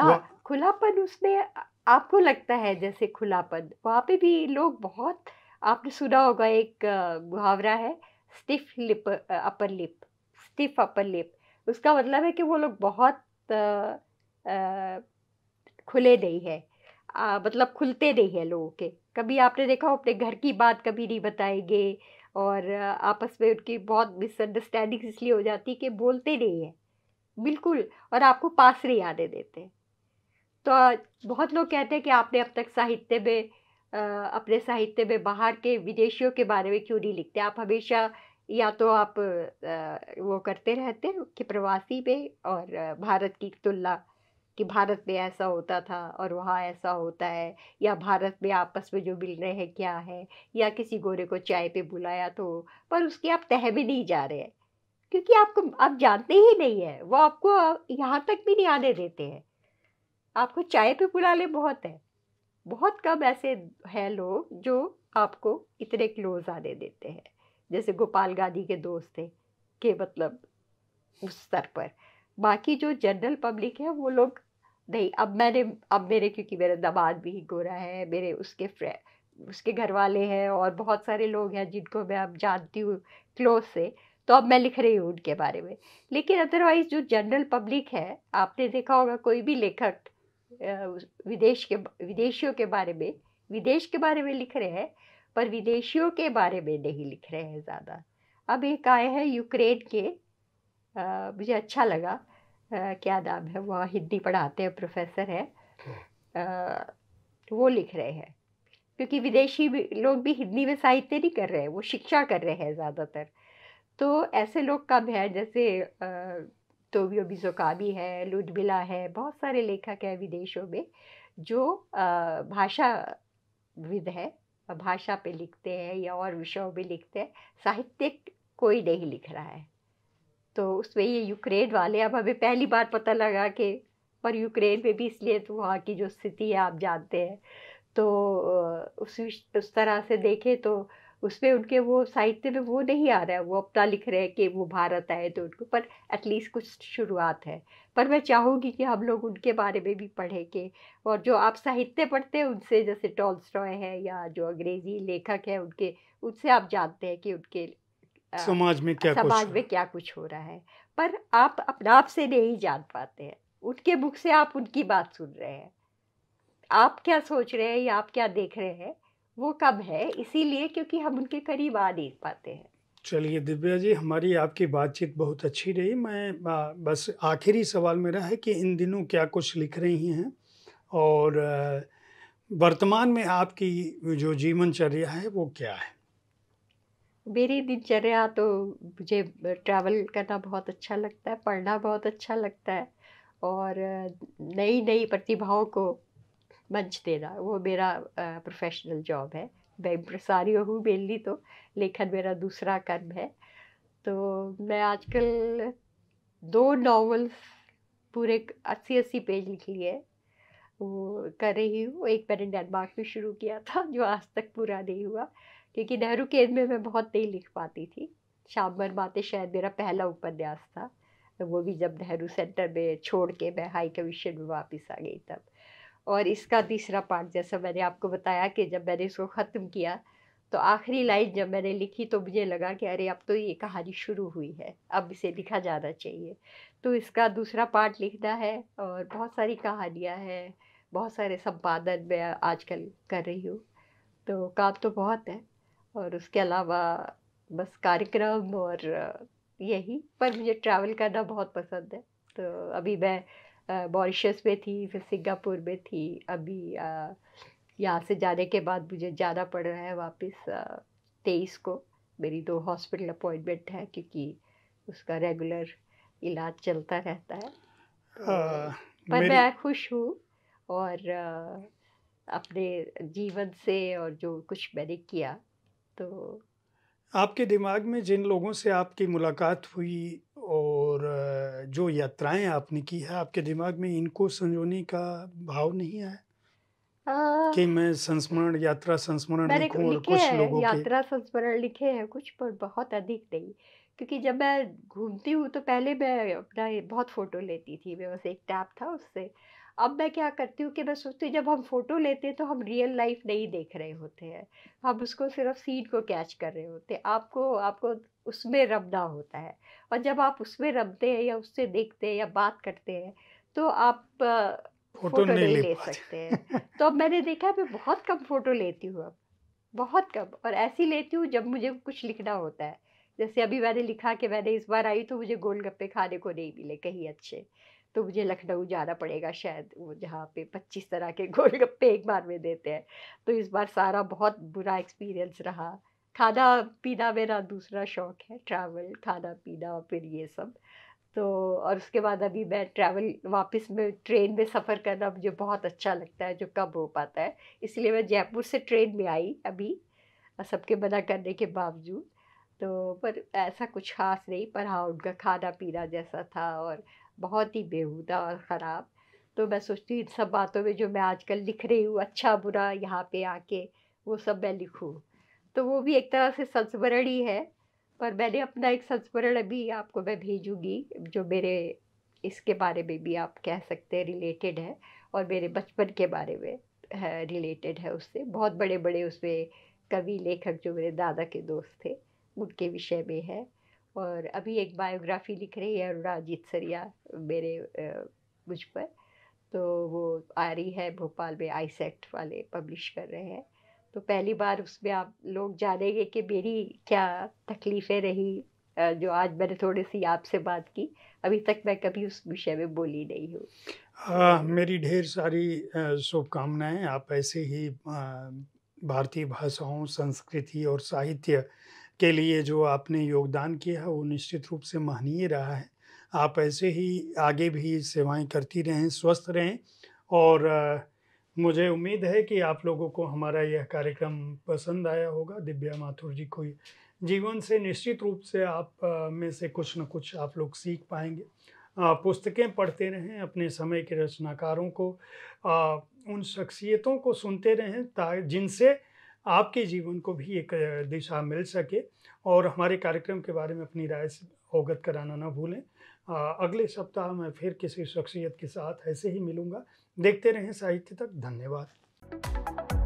Speaker 1: हाँ, आ,
Speaker 2: खुलापन उसमें आपको लगता है जैसे खुलापन वहाँ पे भी लोग बहुत आपने सुना होगा एक मुहावरा है stiff lip upper lip stiff upper lip उसका मतलब है कि वो लोग बहुत आ, आ, खुले नहीं है आ, मतलब खुलते नहीं है लोगों के कभी आपने देखा हो अपने घर की बात कभी नहीं बताएंगे और आपस में उनकी बहुत मिसअंडरस्टैंडिंग इसलिए हो जाती है कि बोलते नहीं है बिल्कुल और आपको पास नहीं आने देते तो बहुत लोग कहते हैं कि आपने अब तक साहित्य में अपने साहित्य में बाहर के विदेशियों के बारे में क्यों नहीं लिखते आप हमेशा या तो आप वो करते रहते हैं कि प्रवासी पे और भारत की तुलना कि भारत में ऐसा होता था और वहाँ ऐसा होता है या भारत में आपस में जो मिल रहे हैं क्या है या किसी गोरे को चाय पे बुलाया तो पर उसकी आप तह भी नहीं जा रहे हैं क्योंकि आपको आप जानते ही नहीं है वो आपको यहाँ तक भी नहीं आने देते हैं आपको चाय पे बुला ले बहुत है बहुत कम ऐसे हैं लोग जो आपको इतने क्लोज आने देते हैं जैसे गोपाल गांधी के दोस्त थे के मतलब उस स्तर पर बाकी जो जनरल पब्लिक है वो लोग नहीं अब मैंने अब मेरे क्योंकि मेरे दामाद भी गोरा है मेरे उसके फ्रे उसके घर वाले हैं और बहुत सारे लोग हैं जिनको मैं अब जानती हूँ क्लोज से तो अब मैं लिख रही हूँ उनके बारे में लेकिन अदरवाइज़ जो जनरल पब्लिक है आपने देखा होगा कोई भी लेखक विदेश के विदेशियों के बारे में विदेश के बारे में लिख रहे हैं पर विदेशियों के बारे में नहीं लिख रहे हैं ज़्यादा अब एक आए हैं यूक्रेन के आ, मुझे अच्छा लगा क्या नाम है वह हिंदी पढ़ाते हैं प्रोफेसर है आ, वो लिख रहे हैं क्योंकि विदेशी भी, लोग भी हिंदी में साहित्य नहीं कर रहे हैं वो शिक्षा कर रहे हैं ज़्यादातर तो ऐसे लोग कम हैं जैसे तोबियो बिजोकाबी है लुडबिला है बहुत सारे लेखक हैं विदेशों में जो भाषाविद है भाषा पे लिखते हैं या और विषयों पे लिखते हैं साहित्य कोई नहीं लिख रहा है तो उसमें ये यूक्रेन वाले अब हमें पहली बार पता लगा कि पर यूक्रेन में भी इसलिए तो वहाँ की जो स्थिति है आप जानते हैं तो उस उस तरह से देखें तो उसमें उनके वो साहित्य में वो नहीं आ रहा है वो अपना लिख रहे हैं कि वो भारत आए तो उनको पर एटलीस्ट कुछ शुरुआत है पर मैं चाहूँगी कि हम लोग उनके बारे में भी पढ़ें के और जो आप साहित्य पढ़ते हैं उनसे जैसे टॉल्स्टॉय है या जो अंग्रेज़ी लेखक है उनके उनसे आप जानते हैं कि उनके समाज में क्या समाज में क्या कुछ हो रहा है पर आप अपने आप से नहीं जान पाते हैं उनके बुक से आप उनकी बात सुन रहे हैं आप क्या सोच रहे हैं या आप क्या देख रहे हैं वो कब है इसीलिए क्योंकि हम उनके करीब आ नहीं पाते हैं
Speaker 1: चलिए दिव्या जी हमारी आपकी बातचीत बहुत अच्छी रही मैं बस आखिरी सवाल मेरा है कि इन दिनों क्या कुछ लिख रही हैं और वर्तमान में आपकी जो जीवनचर्या है वो क्या
Speaker 2: है मेरी दिनचर्या तो मुझे ट्रैवल करना बहुत अच्छा लगता है पढ़ना बहुत अच्छा लगता है और नई नई प्रतिभाओं को मंच देना वो मेरा प्रोफेशनल जॉब है मैं इम्प्रसारियो हूँ मेनली तो लेखन मेरा दूसरा कर्म है तो मैं आजकल दो नावल्स पूरे अस्सी अस्सी पेज लिख लिए वो कर रही हूँ एक मैंने डेनमार्क में शुरू किया था जो आज तक पूरा नहीं हुआ क्योंकि नेहरू केंद्र में मैं बहुत नहीं लिख पाती थी शामर बातें शायद मेरा पहला उपन्यास था वो भी जब नेहरू सेंटर में छोड़ के मैं हाई कमीशन में वापस आ गई तब और इसका तीसरा पार्ट जैसा मैंने आपको बताया कि जब मैंने इसको ख़त्म किया तो आखिरी लाइन जब मैंने लिखी तो मुझे लगा कि अरे अब तो ये कहानी शुरू हुई है अब इसे लिखा जाना चाहिए तो इसका दूसरा पार्ट लिखना है और बहुत सारी कहानियाँ हैं बहुत सारे संपादन मैं आजकल कर रही हूँ तो काम तो बहुत है और उसके अलावा बस कार्यक्रम और यही पर मुझे ट्रैवल करना बहुत पसंद है तो अभी मैं मॉरिशस में थी फिर सिंगापुर में थी अभी यहाँ से जाने के बाद मुझे जाना पड़ रहा है वापस तेईस को मेरी दो हॉस्पिटल अपॉइंटमेंट है क्योंकि उसका रेगुलर इलाज चलता रहता है आ, तो पर मैं खुश हूँ और अपने जीवन से और जो कुछ मैंने किया तो
Speaker 1: आपके दिमाग में जिन लोगों से आपकी मुलाकात हुई और जो यात्राएं आपने की है आपके दिमाग में इनको संजोने का भाव
Speaker 2: नहीं आया कि
Speaker 1: मैं संस्मरण यात्रा संस्मरण लिखूं और कुछ लोगों यात्रा
Speaker 2: संस्मरण लिखे हैं कुछ पर बहुत अधिक नहीं क्योंकि जब मैं घूमती हूँ तो पहले मैं अपना बहुत फ़ोटो लेती थी मैं बस एक टैब था उससे अब मैं क्या करती हूँ कि मैं सोचती हूँ जब हम फ़ोटो लेते हैं तो हम रियल लाइफ नहीं देख रहे होते हैं हम उसको सिर्फ सीन को कैच कर रहे होते हैं आपको आपको उसमें रबना होता है और जब आप उसमें रमते हैं या उससे देखते हैं या बात करते हैं तो आप फ़ोटो नहीं, नहीं ले, ले सकते हैं तो अब मैंने देखा मैं बहुत कम फ़ोटो लेती हूँ अब बहुत कम और ऐसी लेती हूँ जब मुझे कुछ लिखना होता है जैसे अभी मैंने लिखा कि मैंने इस बार आई तो मुझे गोलगप्पे खाने को नहीं मिले कहीं अच्छे तो मुझे लखनऊ जाना पड़ेगा शायद वो जहाँ पे पच्चीस तरह के [LAUGHS] गोलगप्पे एक बार में देते हैं तो इस बार सारा बहुत बुरा एक्सपीरियंस रहा खाना पीना मेरा दूसरा शौक़ है ट्रैवल खाना पीना और फिर ये सब तो और उसके बाद अभी मैं ट्रैवल वापस में ट्रेन में सफ़र करना मुझे बहुत अच्छा लगता है जो कब हो पाता है इसलिए मैं जयपुर से ट्रेन में आई अभी सबके मना करने के बावजूद तो पर ऐसा कुछ खास नहीं पर हाँ उनका खाना पीना जैसा था और बहुत ही बेहूदा और ख़राब तो मैं सोचती हूँ इन सब बातों में जो मैं आजकल लिख रही हूँ अच्छा बुरा यहाँ पे आके वो सब मैं लिखूँ तो वो भी एक तरह से संस्मरण ही है पर मैंने अपना एक संस्मरण अभी आपको मैं भेजूँगी जो मेरे इसके बारे में भी आप कह सकते हैं रिलेटेड है और मेरे बचपन के बारे में है रिलेटेड है उससे बहुत बड़े बड़े उसमें कवि लेखक जो मेरे दादा के दोस्त थे उनके विषय में है और अभी एक बायोग्राफी लिख रही है अरुणा अजीत सरिया मेरे मुझ पर तो वो आ रही है भोपाल में आई सेक्ट वाले पब्लिश कर रहे हैं तो पहली बार उसमें आप लोग जानेंगे कि मेरी क्या तकलीफ़ें रही जो आज मैंने थोड़ी सी आपसे बात की अभी तक मैं कभी उस विषय में बोली नहीं
Speaker 1: हूँ मेरी ढेर सारी शुभकामनाएं आप ऐसे ही भारतीय भाषाओं संस्कृति और साहित्य के लिए जो आपने योगदान किया है वो निश्चित रूप से महनीय रहा है आप ऐसे ही आगे भी सेवाएं करती रहें स्वस्थ रहें और मुझे उम्मीद है कि आप लोगों को हमारा यह कार्यक्रम पसंद आया होगा दिव्या माथुर जी को जीवन से निश्चित रूप से आप में से कुछ न कुछ आप लोग सीख पाएंगे पुस्तकें पढ़ते रहें अपने समय के रचनाकारों को उन शख्सियतों को सुनते रहें जिनसे आपके जीवन को भी एक दिशा मिल सके और हमारे कार्यक्रम के बारे में अपनी राय से अवगत कराना ना भूलें अगले सप्ताह मैं फिर किसी शख्सियत के साथ ऐसे ही मिलूँगा देखते रहें साहित्य तक धन्यवाद